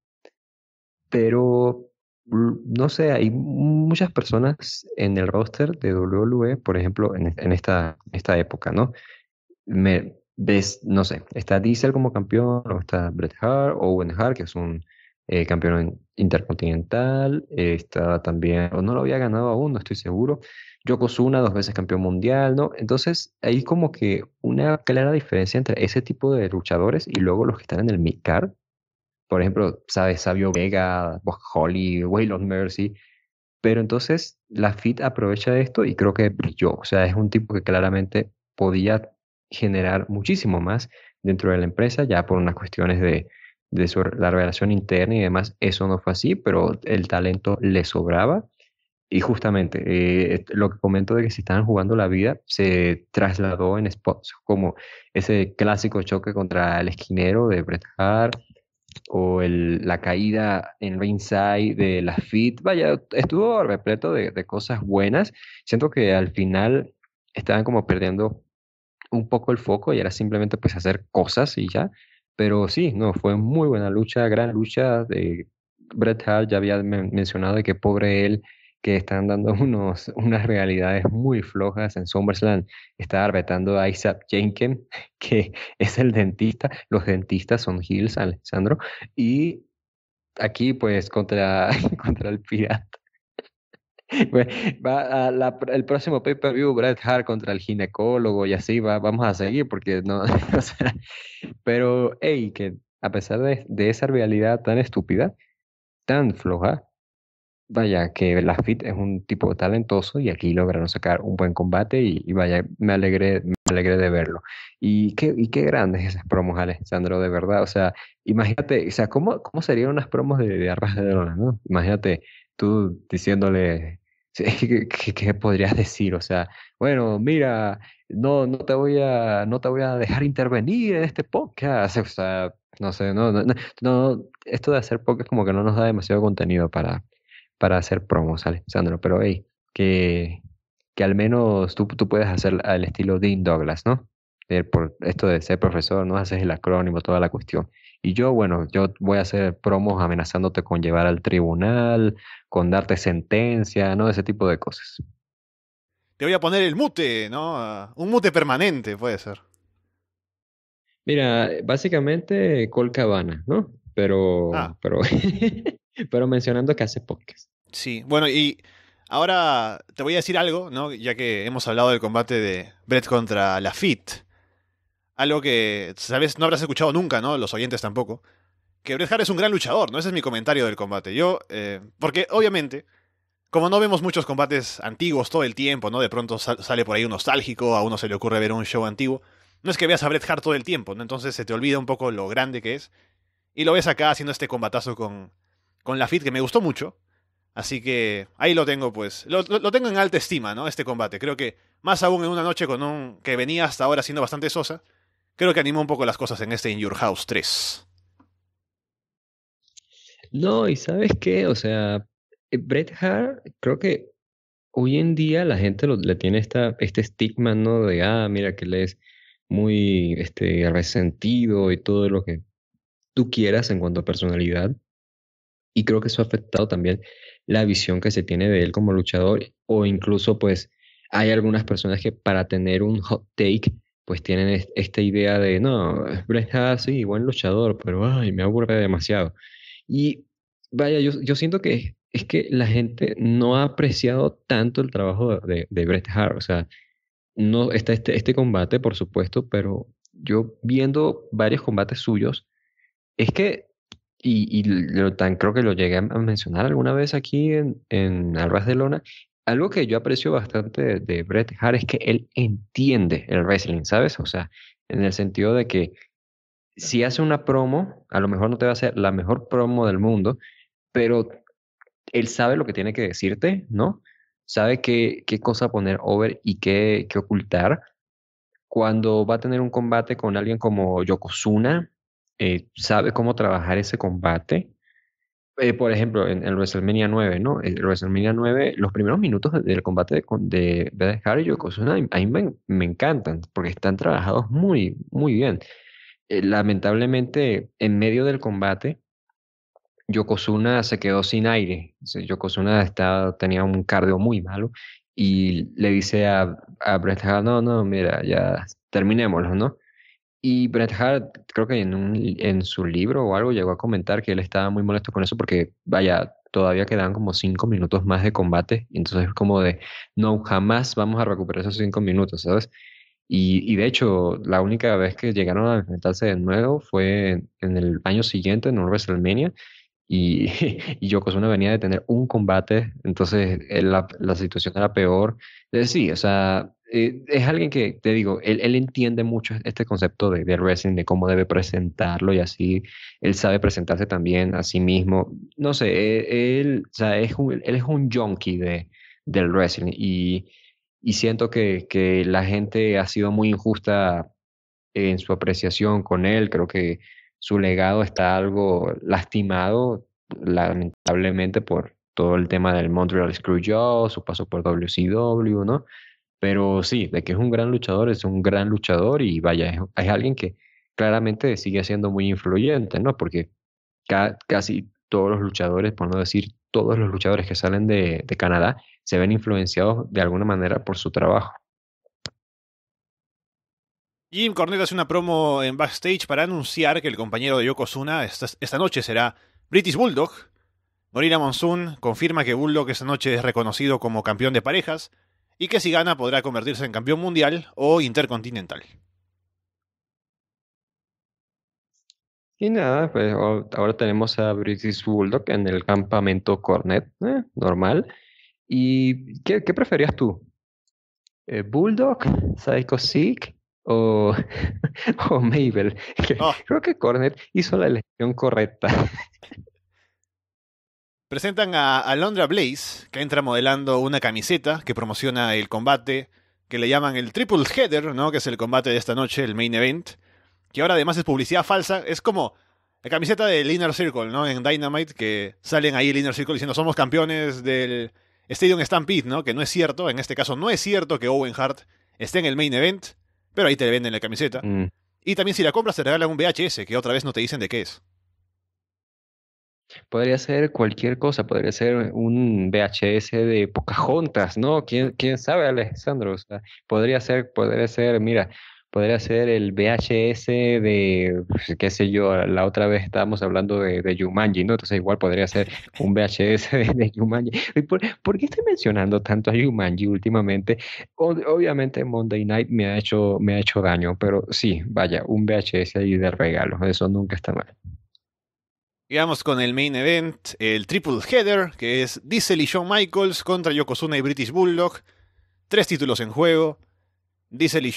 pero Mm, no sé, hay muchas personas en el roster de WWE, por ejemplo, en, esta, esta época, ¿no? Me, ves, no sé, está Diesel como campeón, o está Bret Hart, Owen Hart, que es un eh, campeón intercontinental, está también, o no lo había ganado aún, no estoy seguro, Yokozuna, dos veces campeón mundial, ¿no? Entonces, hay como que una clara diferencia entre ese tipo de luchadores y luego los que están en el MICAR, por ejemplo, sabes, Sabio Vega, Holly, Waylon Mercy. Pero entonces la FIT aprovecha de esto y creo que brilló. O sea, es un tipo que claramente podía generar muchísimo más dentro de la empresa, ya por unas cuestiones de, la relación interna y demás. Eso no fue así, pero el talento le sobraba. Y justamente eh, lo que comento de que si estaban jugando la vida se trasladó en spots como ese clásico choque contra el esquinero de Bret Hart, o el, la caída en ringside de la FIT, vaya, estuvo repleto de, de, cosas buenas. Siento que al final estaban como perdiendo un poco el foco y era simplemente pues hacer cosas y ya. Pero sí, no, fue muy buena lucha, gran lucha. De Bret Hart ya había mencionado de que pobre él que están dando (laughs) unos, unas realidades muy flojas en Somersland Está arbetando a Isaac Jenkins, (laughs) que es el dentista. Los dentistas son Hills, Alessandro. Y aquí, pues, contra, (laughs) contra el pirata. va a el próximo pay-per-view, Bret Hart contra el ginecólogo y así va, vamos a seguir porque no, pero hey, que a pesar de esa realidad tan estúpida, tan floja, vaya, que Lafitte es un tipo talentoso y aquí lograron sacar un buen combate y, vaya, me alegré, me alegré de verlo. Y qué, y qué grandes esas promos, Alessandro, de verdad. O sea, imagínate, o sea, ¿cómo, cómo serían unas promos de, de de Lona, no? Imagínate tú diciéndole, (laughs) ¿qué, podrías decir? O sea, bueno, mira, no, no, te voy a, no te voy a dejar intervenir en este podcast. O sea, no sé, no, no, esto de hacer podcast como que no nos da demasiado contenido para, para hacer promos, Alexandro, pero hey, que, que al menos tú, tú puedes hacer al estilo Dean Douglas, ¿no? Eh, por esto de ser profesor, no haces el acrónimo, toda la cuestión. Y yo, bueno, yo voy a hacer promos amenazándote con llevar al tribunal, con darte sentencia, ¿no? Ese tipo de cosas. Te voy a poner el mute, ¿no? Un mute permanente puede ser. Mira, básicamente Col Cabana, ¿no? Pero, ah. pero (laughs) pero mencionando que hace podcast. Sí, bueno, y ahora te voy a decir algo, ¿no? Ya que hemos hablado del combate de Bret contra Lafitte. Algo que, sabes, no habrás escuchado nunca, ¿no? Los oyentes tampoco. Que Bret Hart es un gran luchador, ¿no? Ese es mi comentario del combate. Yo, eh, porque obviamente, como no vemos muchos combates antiguos todo el tiempo, ¿no? De pronto sale por ahí un nostálgico, a uno se le ocurre ver un show antiguo. No es que veas a Bret Hart todo el tiempo, ¿no? Entonces se te olvida un poco lo grande que es. Y lo ves acá haciendo este combatazo con con la fit que me gustó mucho. Así que ahí lo tengo, pues. Lo, tengo en alta estima, ¿no? Este combate. Creo que, más aún en una noche con un que venía hasta ahora siendo bastante sosa, creo que animó un poco las cosas en este In Your House 3. No, y sabes qué, o sea, Bret Hart, creo que hoy en día la gente le tiene esta, este estigma, ¿no? De, ah, mira que le es muy este, resentido y todo lo que tú quieras en cuanto a personalidad y creo que eso ha afectado también la visión que se tiene de él como luchador o incluso pues hay algunas personas que para tener un hot take pues tienen esta idea de no, Bret Hart sí, buen luchador, pero ay, me aburre demasiado. Y vaya, yo, yo siento que es que la gente no ha apreciado tanto el trabajo de, de Bret Hart, o sea, no está este, este combate, por supuesto, pero yo viendo varios combates suyos, es que y, lo tan, creo que lo llegué a mencionar alguna vez aquí en, en de Lona, algo que yo aprecio bastante de, de, Bret Hart es que él entiende el wrestling, ¿sabes? O sea, en el sentido de que si hace una promo, a lo mejor no te va a ser la mejor promo del mundo, pero él sabe lo que tiene que decirte, ¿no? Sabe qué, qué cosa poner over y qué, qué ocultar. Cuando va a tener un combate con alguien como Yokozuna, eh, sabe cómo trabajar ese combate. Eh, por ejemplo, en, el WrestleMania 9, ¿no? El WrestleMania 9, los primeros minutos del combate de, de Beth y Yokozuna, a mí me, encantan, porque están trabajados muy, muy bien. Eh, lamentablemente, en medio del combate, Yokozuna se quedó sin aire. Yokozuna estaba, tenía un cardio muy malo y le dice a, a no, no, mira, ya terminémoslo, ¿no? Y Bret Hart, creo que en, en su libro o algo llegó a comentar que él estaba muy molesto con eso porque, vaya, todavía quedaban como cinco minutos más de combate. Entonces, como de, no, jamás vamos a recuperar esos cinco minutos, ¿sabes? Y, y de hecho, la única vez que llegaron a enfrentarse de nuevo fue en, en el año siguiente, en un WrestleMania, y, (laughs) y Yokozuna venía de tener un combate, entonces eh, la, la situación era peor. Eh, sí, o sea, eh, es alguien que, te digo, él, él entiende mucho este concepto de, de, wrestling, de cómo debe presentarlo y así, él sabe presentarse también a sí mismo. No sé, e, él, o sea, es un, él es un junkie de, del wrestling y, y siento que, que, la gente ha sido muy injusta en su apreciación con él, creo que su legado está algo lastimado, lamentablemente, por todo el tema del Montreal Screwjob, su paso por WCW, ¿no? Pero sí, de que es un gran luchador, es un gran luchador y vaya, es, alguien que claramente sigue siendo muy influyente, ¿no? Porque casi todos los luchadores, por no decir todos los luchadores que salen de, de Canadá, se ven influenciados de alguna manera por su trabajo. Jim Cornet hace una promo en backstage para anunciar que el compañero de Yokozuna esta, noche será British Bulldog. Morina Monsoon confirma que Bulldog esta noche es reconocido como campeón de parejas y que si gana podrá convertirse en campeón mundial o intercontinental. Y nada, pues ahora tenemos a British Bulldog en el campamento Cornet, eh, normal. ¿Y qué, preferías tú? Eh, ¿Bulldog, Psycho (laughs) o, Mabel. Ah. Creo que Cornet hizo la elección correcta. Presentan a Alondra Blaze, que entra modelando una camiseta que promociona el combate que le llaman el Triple Header, ¿no? Que es el combate de esta noche, el main event. Que ahora además es publicidad falsa. Es como la camiseta del Inner Circle, ¿no? En Dynamite, que salen ahí el Inner Circle diciendo somos campeones del Stadium Stampede, ¿no? Que no es cierto. En este caso no es cierto que Owen Hart esté en el main event. Pero ahí te le venden la camiseta. Mm. Y también si la compras te regalan un VHS, que otra vez no te dicen de qué es. Podría ser cualquier cosa, podría ser un VHS de Pocahontas, ¿no? ¿Quién, quién sabe, Alejandro? podría ser, podría ser, mira, podría ser el VHS de, pues, qué sé yo, la otra vez estábamos hablando de, de ¿no? Entonces igual podría ser un VHS de, de Por, qué estoy mencionando tanto a Yumanji últimamente? obviamente Monday Night me ha, hecho, me ha hecho daño, pero sí, vaya, un VHS ahí de regalo, eso nunca está mal. Y vamos con el main event, el triple header, que es Diesel y Michaels contra Yokozuna y British Bulldog. Tres títulos en juego. Diesel y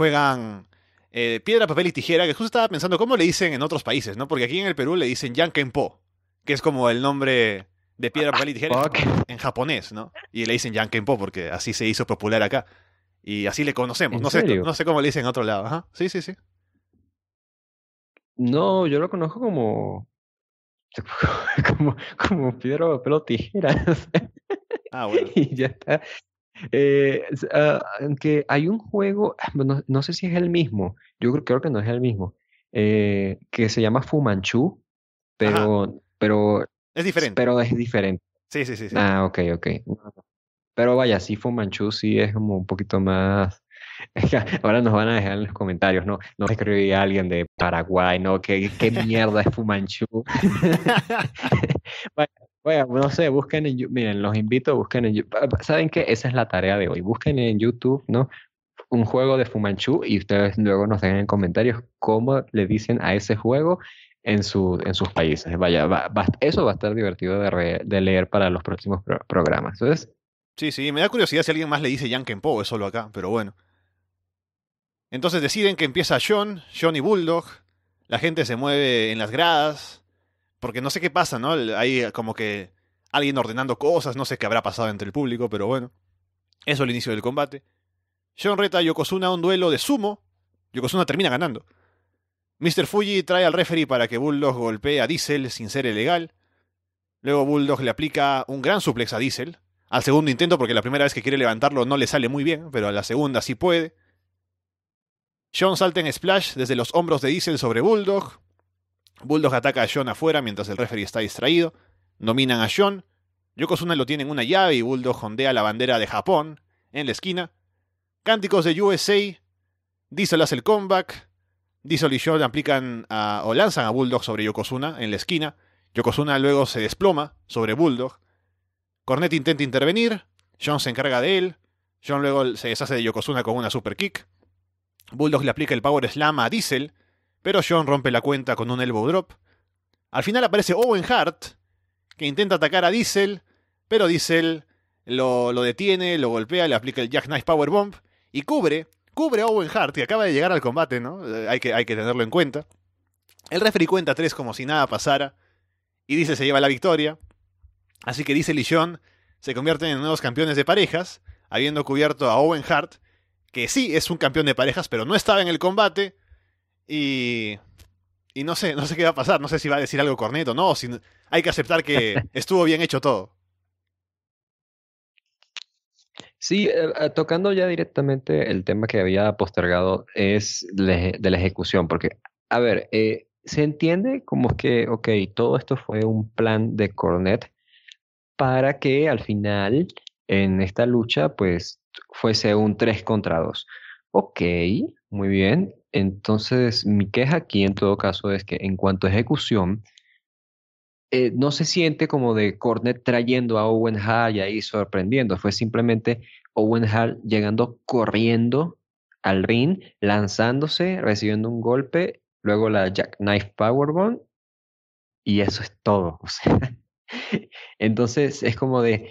juegan eh, piedra, papel y tijera, que justo estaba pensando cómo le dicen en otros países, ¿no? Porque aquí en el Perú le dicen Yankenpo, que es como el nombre de piedra, papel y tijera (laughs) en japonés, ¿no? Y le dicen Yankenpo porque así se hizo popular acá. Y así le conocemos. No sé, no sé cómo le dicen en otro lado. Ajá. Sí, sí, sí. No, yo lo conozco como. (laughs) como, como piedra, papel o tijera. (laughs) ah, bueno. Y ya está. Eh, ah, que hay un juego, ah, no, no, sé si es el mismo, yo creo, creo que no es el mismo, eh, que se llama Fumanchu, pero, pero... Es diferente. Pero es diferente. Sí, sí, sí, Ah, ok, ok. Pero vaya, sí, Fumanchu sí es como un poquito más... (laughs) Ahora nos van a dejar en los comentarios, ¿no? no escribí a alguien de Paraguay, ¿no? ¿Qué, qué mierda es Fumanchu? bueno, (laughs) (laughs) Bueno, no sé, busquen en YouTube, miren, los invito, busquen en ¿Saben qué? Esa es la tarea de hoy. Busquen en YouTube, ¿no? Un juego de Fumanchu y ustedes luego nos dejen en comentarios cómo le dicen a ese juego en, su, en sus países. Vaya, eso va a estar divertido de, leer para los próximos programas. Entonces, sí, sí, me da curiosidad si alguien más le dice Po es solo acá, pero bueno. Entonces deciden que empieza John, John y Bulldog, la gente se mueve en las gradas, porque no sé qué pasa, ¿no? Hay eh, como que alguien ordenando cosas, no sé qué habrá pasado entre el público, pero bueno. Eso es el inicio del combate. John reta a Yokozuna un duelo de sumo. Yokozuna termina ganando. Mr. Fuji trae al referee para que Bulldog golpee a Diesel sin ser ilegal. Luego Bulldog le aplica un gran suplex a Diesel. Al segundo intento, porque la primera vez que quiere levantarlo no le sale muy bien, pero a la segunda sí puede. John salta en Splash desde los hombros de Diesel sobre Bulldog. Bulldog ataca a John afuera mientras el referee está distraído. Dominan a John. Yokozuna lo tiene en una llave y Bulldog ondea la bandera de Japón en la esquina. Cánticos de USA. Diesel hace el comeback. Diesel y John aplican o lanzan a Bulldog sobre Yokozuna en la esquina. Yokozuna luego se desploma sobre Bulldog. Cornet intenta intervenir. John se encarga de él. John luego se deshace de Yokozuna con una super kick. Bulldog le aplica el power slam a Diesel. Pero John rompe la cuenta con un elbow drop. Al final aparece Owen Hart, que intenta atacar a Diesel, pero Diesel lo, detiene, lo golpea, le aplica el Jackknife Powerbomb y cubre, cubre a Owen Hart, que acaba de llegar al combate, ¿no? Eh, hay que, hay que tenerlo en cuenta. El referee cuenta tres como si nada pasara y Diesel se lleva la victoria. Así que Diesel y John se convierten en nuevos campeones de parejas, habiendo cubierto a Owen Hart, que sí es un campeón de parejas, pero no estaba en el combate, y, y no sé, no sé qué va a pasar. No sé si va a decir algo Cornet ¿no? O si, hay que aceptar que (laughs) estuvo bien hecho todo. Sí, eh, eh, tocando ya directamente el tema que había postergado es de la ejecución, porque, a ver, eh, se entiende como que, ok, todo esto fue un plan de Cornet para que al final, en esta lucha, pues fuese un 3 contra 2. Ok, muy bien. Entonces, mi queja aquí en todo caso es que en cuanto a ejecución, eh, no se siente como de Cornet trayendo a Owen Hall y ahí sorprendiendo. Fue simplemente Owen Hall llegando corriendo al ring, lanzándose, recibiendo un golpe, luego la Jackknife Powerbomb y eso es todo. (laughs) entonces es como de,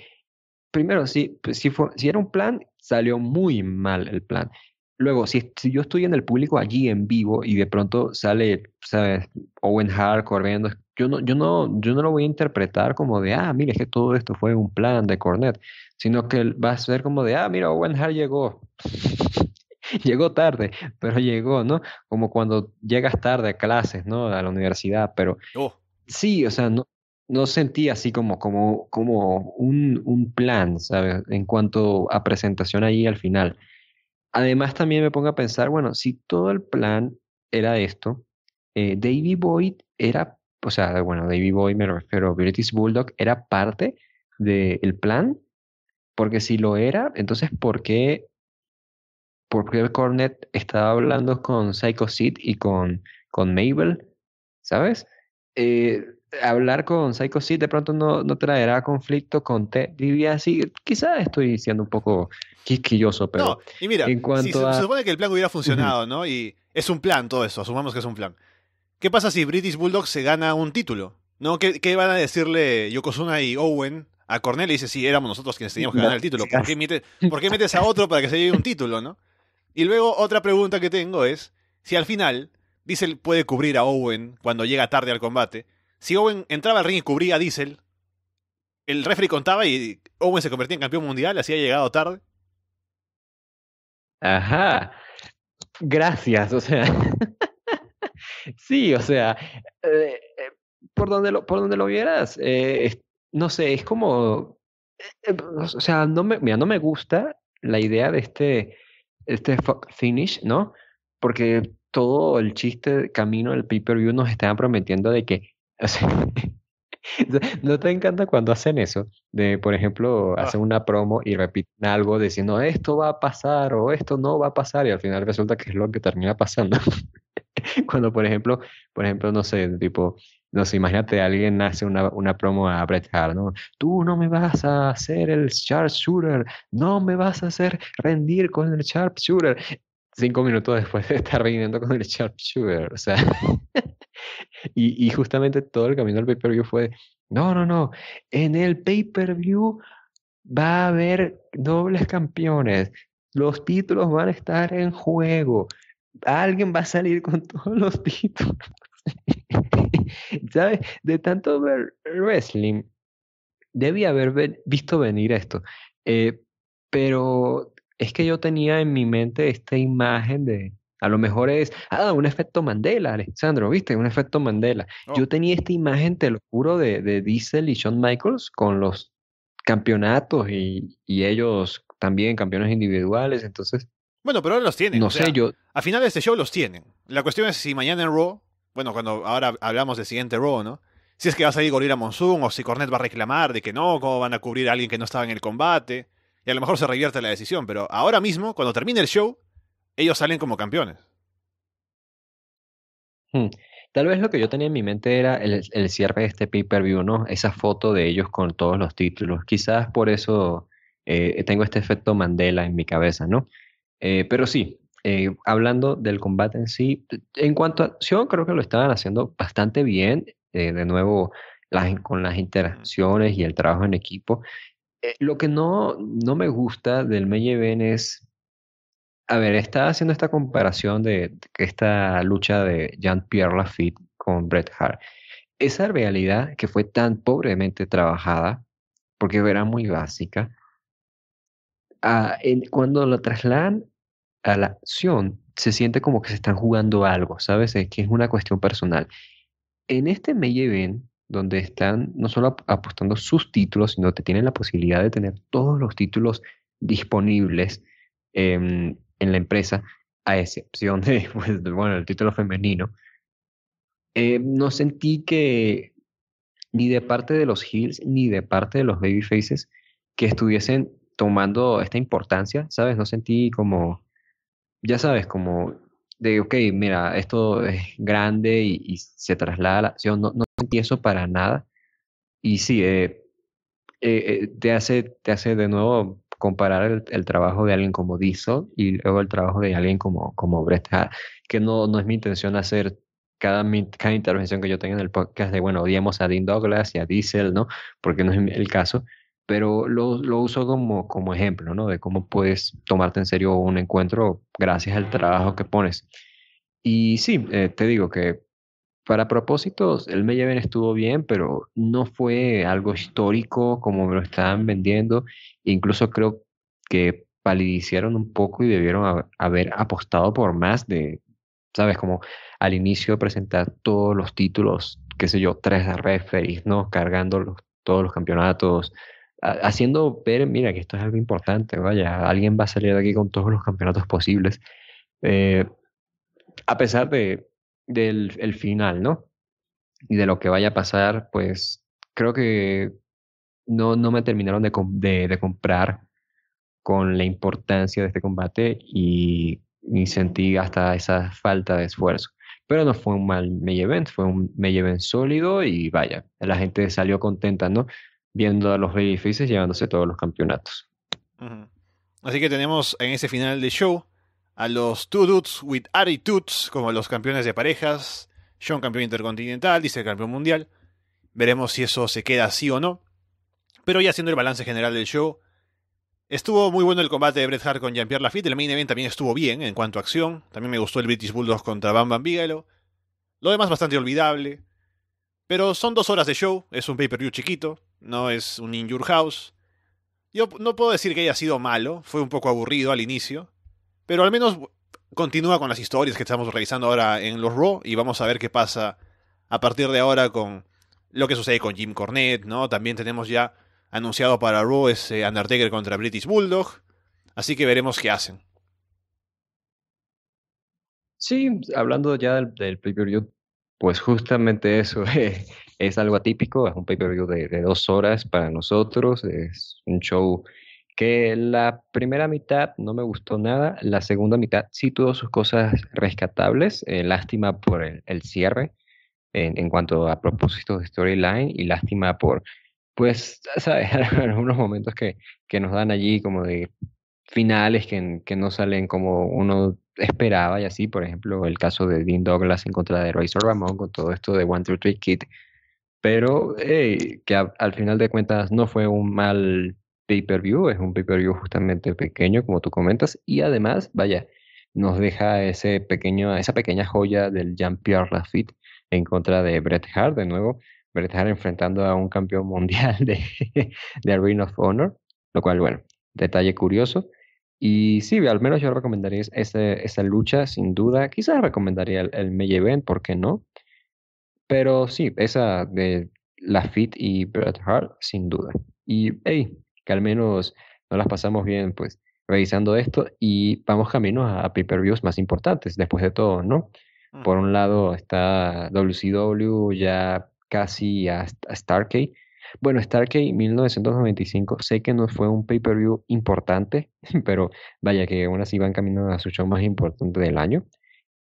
primero, si, pues, si era un plan, salió muy mal el plan. Luego, si, yo estoy en el público allí en vivo y de pronto sale, ¿sabes? Owen Hart corriendo, yo no, yo no, yo no lo voy a interpretar como de, ah, mire es que todo esto fue un plan de Cornet, sino que va a ser como de, ah, mira, Owen Hart llegó. (laughs) llegó tarde, pero llegó, ¿no? Como cuando llegas tarde a clases, ¿no? A la universidad, pero... Oh. Sí, o sea, no, no sentí así como, como, como un, un, plan, ¿sabes? En cuanto a presentación ahí al final además también me pongo a pensar, bueno, si todo el plan era esto, eh, Davy Boyd era, o sea, bueno, David Boyd me refiero, British Bulldog era parte del plan, porque si lo era, entonces ¿por qué, por qué Cornet estaba hablando con Psycho Sid y con, con Mabel? ¿Sabes? Eh, hablar con Psycho Sid de pronto no, no traerá conflicto con Ted DiBiase. Quizás estoy siendo un poco quisquilloso, pero. y mira, en cuanto se, supone que el plan hubiera funcionado, ¿no? Y es un plan todo eso, asumamos que es un plan. ¿Qué pasa si British Bulldog se gana un título? ¿No? ¿Qué, qué van a decirle Yokozuna y Owen a Cornell? Y dice, sí, éramos nosotros quienes teníamos que ganar el título. (laughs) ¿Por qué, metes, ¿Por qué metes a otro para que se lleve un título, no? Y luego otra pregunta que tengo es, si al final Diesel puede cubrir a Owen cuando llega tarde al combate, si Owen entraba al ring y cubría a Diesel, el refri contaba y Owen se convertía en campeón mundial, así ha llegado tarde. Ajá. Gracias, o sea. (laughs) sí, o sea, eh, eh, por, donde lo, por lo vieras, eh, no sé, es como, o sea, no me, no me gusta la idea de este, este finish, ¿no? Porque todo el chiste camino del pay-per-view nos estaban prometiendo de que (laughs) ¿No te encanta cuando hacen eso? De, por ejemplo, ah. hacen una promo y repiten algo diciendo esto va a pasar o esto no va a pasar y al final resulta que es lo que termina pasando. (laughs) cuando, por ejemplo, por ejemplo, no sé, tipo, no imagínate, alguien hace una, promo a Bret ¿no? Tú no me vas a hacer el sharpshooter, no me vas a hacer rendir con el sharpshooter cinco minutos después de estar viniendo con el sharpshooter, o sea, (laughs) y, justamente todo el camino al pay-per-view fue, no, no, no, en el pay-per-view va a haber dobles campeones, los títulos van a estar en juego, alguien va a salir con (laughs) todos los títulos. (laughs) ¿Sabes? De tanto ver wrestling, debía haber visto venir esto. Eh, pero es que yo tenía en mi mente esta imagen de, a lo mejor es, ah, un efecto Mandela, Alexandro, ¿viste? Un efecto Mandela. Yo tenía esta imagen, te lo juro, de, de Diesel y Shawn Michaels con los campeonatos y, ellos también campeones individuales, entonces... Bueno, pero ahora los tienen. No sé, yo... A final de este show los tienen. La cuestión es si mañana en Raw, bueno, cuando ahora hablamos del siguiente Raw, ¿no? Si es que va a salir a Monsoon o si Cornet va a reclamar de que no, cómo van a cubrir a alguien que no estaba en el combate. Y a lo mejor se revierte la decisión, pero ahora mismo, cuando termine el show, ellos salen como campeones. Hmm. Tal vez lo que yo tenía en mi mente era el, el cierre de este pay-per-view, ¿no? Esa foto de ellos con todos los títulos. Quizás por eso eh, tengo este efecto Mandela en mi cabeza, ¿no? Eh, pero sí, eh, hablando del combate en sí, en cuanto a acción, creo que lo estaban haciendo bastante bien. de nuevo, con las interacciones y el trabajo en equipo. Eh, lo que no, no me gusta del Meyeven es. A ver, está haciendo esta comparación de, esta lucha de Jean-Pierre Lafitte con Bret Hart. Esa realidad que fue tan pobremente trabajada, porque era muy básica, ah, cuando lo trasladan a la acción, se siente como que se están jugando algo, ¿sabes? Es que es una cuestión personal. En este Meyeven, donde están no solo apostando sus títulos, sino que tienen la posibilidad de tener todos los títulos disponibles em, en la empresa, a excepción de, (laughs) pues, bueno, el título femenino. Em, no sentí que ni de parte de los heels ni de parte de los babyfaces que estuviesen tomando esta importancia, ¿sabes? No sentí como, ya sabes, como de, ok, mira, esto es grande y, se traslada la no, no empiezo para nada. Y sí, eh, eh, eh, te, hace, te hace de nuevo comparar el, trabajo de alguien como Diesel y luego el trabajo de alguien como, como que no, no es mi intención hacer cada, cada intervención que yo tenga en el podcast de, bueno, odiamos a Dean Douglas y a Diesel, ¿no? Porque no es el caso, pero lo, lo uso como, como ejemplo, ¿no? De cómo puedes tomarte en serio un encuentro gracias al trabajo que pones. Y sí, eh, te digo que para propósitos, el Me estuvo bien, pero no fue algo histórico como me lo estaban vendiendo. Incluso creo que palidiciaron un poco y debieron haber apostado por más de, ¿sabes? Como al inicio presentar todos los títulos, qué sé yo, tres referees, ¿no? Cargando todos los campeonatos, haciendo ver, mira, que esto es algo importante, vaya, alguien va a salir de aquí con todos los campeonatos posibles, eh, a pesar de, del el final, ¿no? Y de lo que vaya a pasar, pues creo que no, no me terminaron de, de, comprar con la importancia de este combate y, y, sentí hasta esa falta de esfuerzo. Pero no fue un mal main event, fue un main event sólido y vaya, la gente salió contenta, ¿no? viendo a los Babyfaces llevándose todos los campeonatos. Así que tenemos en ese final de show a los Two Dudes with Attitudes como los campeones de parejas. John campeón intercontinental, dice el campeón mundial. Veremos si eso se queda así o no. Pero ya haciendo el balance general del show, estuvo muy bueno el combate de Bret Hart con Jean-Pierre Lafitte. El main event también estuvo bien en cuanto a acción. También me gustó el British Bulldog contra Bam Bam Bigelow. Lo demás bastante olvidable. Pero son dos horas de show, es un pay-per-view chiquito no es un In House. Yo no puedo decir que haya sido malo, fue un poco aburrido al inicio, pero al menos continúa con las historias que estamos revisando ahora en los Raw y vamos a ver qué pasa a partir de ahora con lo que sucede con Jim Cornette, ¿no? También tenemos ya anunciado para Raw ese Undertaker contra British Bulldog, así que veremos qué hacen. Sí, hablando ya del, del pues justamente eso, es... (laughs) Eh, es algo atípico, es un pay-per-view de, dos horas para nosotros, es un show que la primera mitad no me gustó nada, la segunda mitad sí tuvo sus cosas rescatables, eh, lástima por el, cierre en, en, cuanto a propósitos de storyline y lástima por, pues, ¿sabes? (laughs) algunos momentos que, que nos dan allí como de finales que, que no salen como uno esperaba y así, por ejemplo, el caso de Dean Douglas en contra de Razor Ramón con todo esto de One Two tree Kid, pero que al final de cuentas no fue un mal pay-per-view, es un pay-per-view justamente pequeño, como tú comentas, y además, vaya, nos deja ese pequeño, esa pequeña joya del Jean-Pierre Lafitte en contra de Bret Hart, de nuevo, Bret Hart enfrentando a un campeón mundial (laughs) de, de Ring of Honor, lo cual, bueno, detalle curioso. Y sí, al menos yo recomendaría esa, esa lucha, sin duda. Quizás recomendaría el, el Event, ¿por qué no? Pero sí, esa de la Fit y Bret Hart, sin duda. Y hey, que al menos no las pasamos bien, pues, revisando esto y vamos camino a pay-per-views más importantes, después de todo, ¿no? Mm. Por un lado está WCW ya casi a, Starkey. Bueno, Starkey 1995, sé que no fue un pay-per-view importante, (laughs) pero vaya que aún así van caminando a su show más importante del año.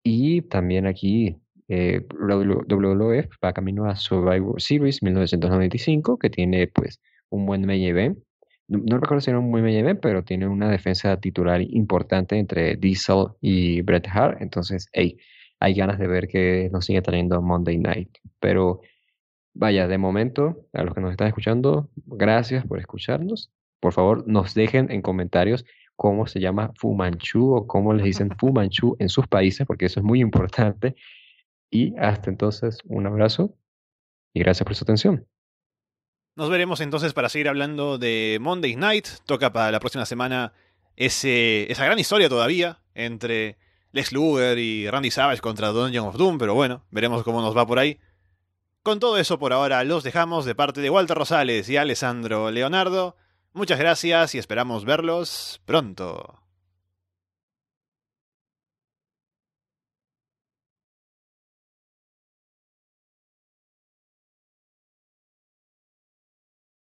Y también aquí eh, WWF va camino a Survivor Series 1995, que tiene pues un buen main No, recuerdo si era un buen main pero tiene una defensa titular importante entre Diesel y Bret Hart. Entonces, hey, hay ganas de ver que nos sigue trayendo Monday Night. Pero vaya, de momento, a los que nos están escuchando, gracias por escucharnos. Por favor, nos dejen en comentarios cómo se llama Fumanchu o cómo les dicen Fumanchu en sus países, porque eso es muy importante. Y hasta entonces, un abrazo y gracias por su atención. Nos veremos entonces para seguir hablando de Monday Night. Toca para la próxima semana ese, esa gran historia todavía entre Les Luger y Randy Savage contra Dungeon of Doom, pero bueno, veremos cómo nos va por ahí. Con todo eso por ahora los dejamos de parte de Walter Rosales y Alessandro Leonardo. Muchas gracias y esperamos verlos pronto.